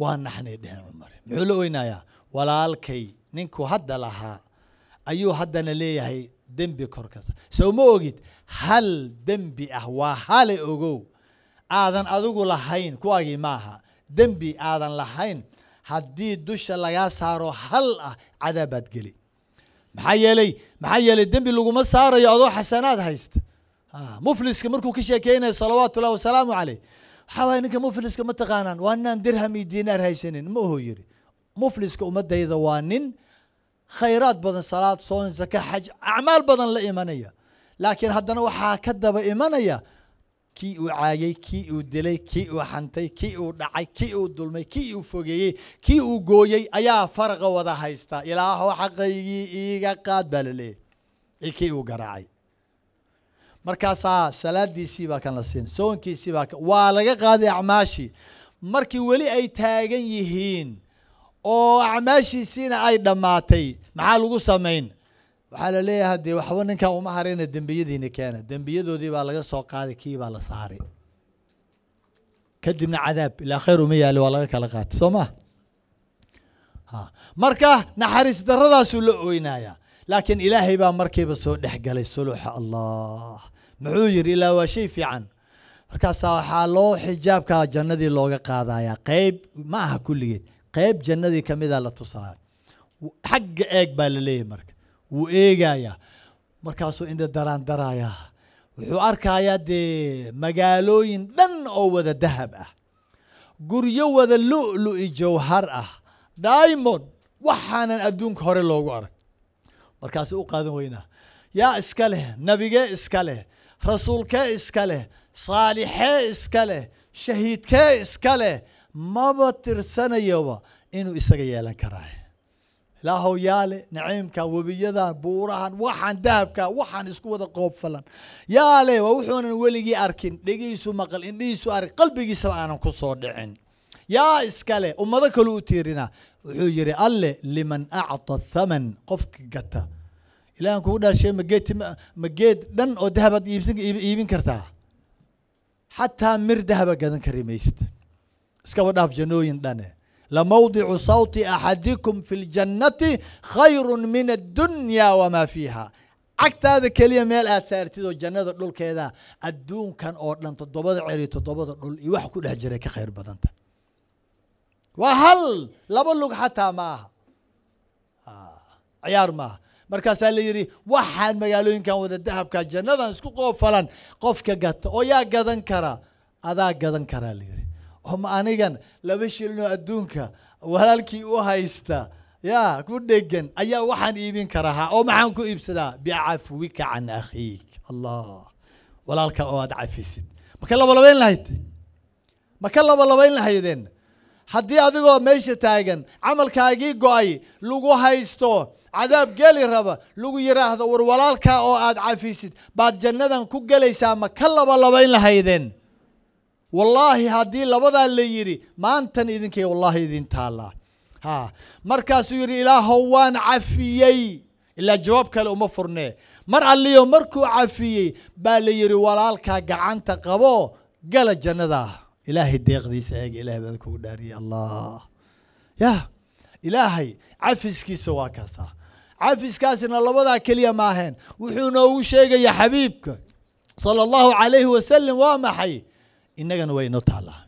Speaker 1: waa naxnay dheheen cumar muxuu la oynayaa walaalkay ninkuu hadda lahaa ayuu haddana leeyahay dembi kor kasta sow ma ogid hal dembi ah waa hale ogow aadan adigu lahayn kuwaagii maaha dembi aadan lahayn haddii dusha lagaa saaro hal ah cadaabaad geli maxaa yeelay maxaa yeelay dembi laguma saarayo adoo xasanaad haysta ah, mufliska markuu ka sheekeynaya salawaatullahi ullahi wasalaamu caleyh waxaa waaya ninka mufliska ma taqaanaan waa inaan dirham iyo diinaar haysanin ma oho yiri mufliska ummadayda waa nin khayraad badan salaad soon zaka xaj acmaal badan la imanaya laakiin haddana waxaa ka daba imanaya kii uu caagay kii uu dilay kii uu xantay kii uu dhacay kii uu dulmay kii uu fogeeyey kii uu gooyey ayaa faraqa wada haysta ilaahow xaqaygii iiga qaad baa la leeyahy kii uu garaacay markaasaa salaadiisii baa kan la siin soonkiisii baa waa laga qaaday acmaashii markii weli ay taagan yihiin oo acmaashiisiina ay dhammaatay maxaa lagu samayn waxaa la leeyahay haddee waxba ninkan uma harayna dembiyadiina keena dembiyadoodii baa laga soo qaaday kii baa la saaray kadibna cadaab ilaa khayr uma yaali waa laga kala qaatay soo maa marka naxariis daradaasuu la oynayaa laakiin ilaahay baa markiiba soo dhex galay suluxa allah muxuu yidhi ilaa waa shay fiican markaasaa waxaa loo xijaabkaa jannadii looga qaadayaa qeyb ma aha kulligeed qayb jannadii ka mida ah la tusaaya xagga eeg baa la leeyahy marka wuu eegayaa markaasuu indha daraan darayaa wuxuu arkayaa dee magaalooyin dhan oo wada dahab ah guryo wada lu'lu'i jawhar ah daimond waxaanan adduunka hore loogu arag markaasu u qaadan weynaa yaa iska leh nabigee iska leh rasuulkee iska leh saalixee iska leh shahiidkee iska leh maba tirsanayaba inuu isaga yeelan karaa ilaahow yaale naciimka webiyadan buurahan waxaan dahabka waxaan isku wada qoob falan yaale waa wuxuunan weligii arkin dhegiisu maqal indhihiisu ark qalbigiisaba aanan ku soo dhicin yaa iskale ummado kalu u tiirinaa wuxuu yidhi alle liman acta thaman qofka gata ilahan kugu dhaashay mageed ma geed dhan oo dahabaad iibin kartaa xataa mir dahaba gadan kari maysad iskaba dhaaf jannooyin dhane lamawdicu sawti axadikum fi ljannati khayru min addunya wamaa fiiha cagtaada keliya meel aad saartid oo jannada dhulkeeda adduunkan oo dhan toddobada cer iyo toddobada dhul iyo wax ku dhex jiray ka khayr badanta waa hal laba lug xataa ma aha ciyaar maaha markaasaa la yidhi waxaan magaalooyinkan wada dahabkaa jannadan isku qoofalan qofka gata oo yaa gadan kara adaa gadan karaa la yidhi hom anigan laba shilin adduunka walaalkii u haysta ya ku dhegan ayaa waxaan iibin karahaa oo maxaan ku iibsadaa bicafwika can akhiik allah walaalka oo aada cafisid maka labalabayn lahayd maka labolabayn lahaydeen haddii adigoo meesha taagan camalkaagii go-ay lagu haysto cadaab geli raba lagu yidhaahdo war walaalkaa oo aada cafisid baad jannadan ku gelaysaa maka labalabayn lahaydeen wallaahi haddii labadaa la yidhi maantan idinkay wallaahi idin taallaa ha markaasuu yidhi ilaahow waan cafiyey ilaa jawaab kale uma furnee mar alliyo markuu cafiyey baa la yidhi walaalkaa gacanta qabo gala jannadaa ilaahay deeqdiisa eeg ilahay baan kugu dhaariyay allah yah ilaahay cafiskiisa waa kaasa cafiskaasina labadaa keliya ma aheen wuxuu noogu sheegaya xabiibka sala allahu calayhi wasalam waa maxay innagana waa er inoo taallaa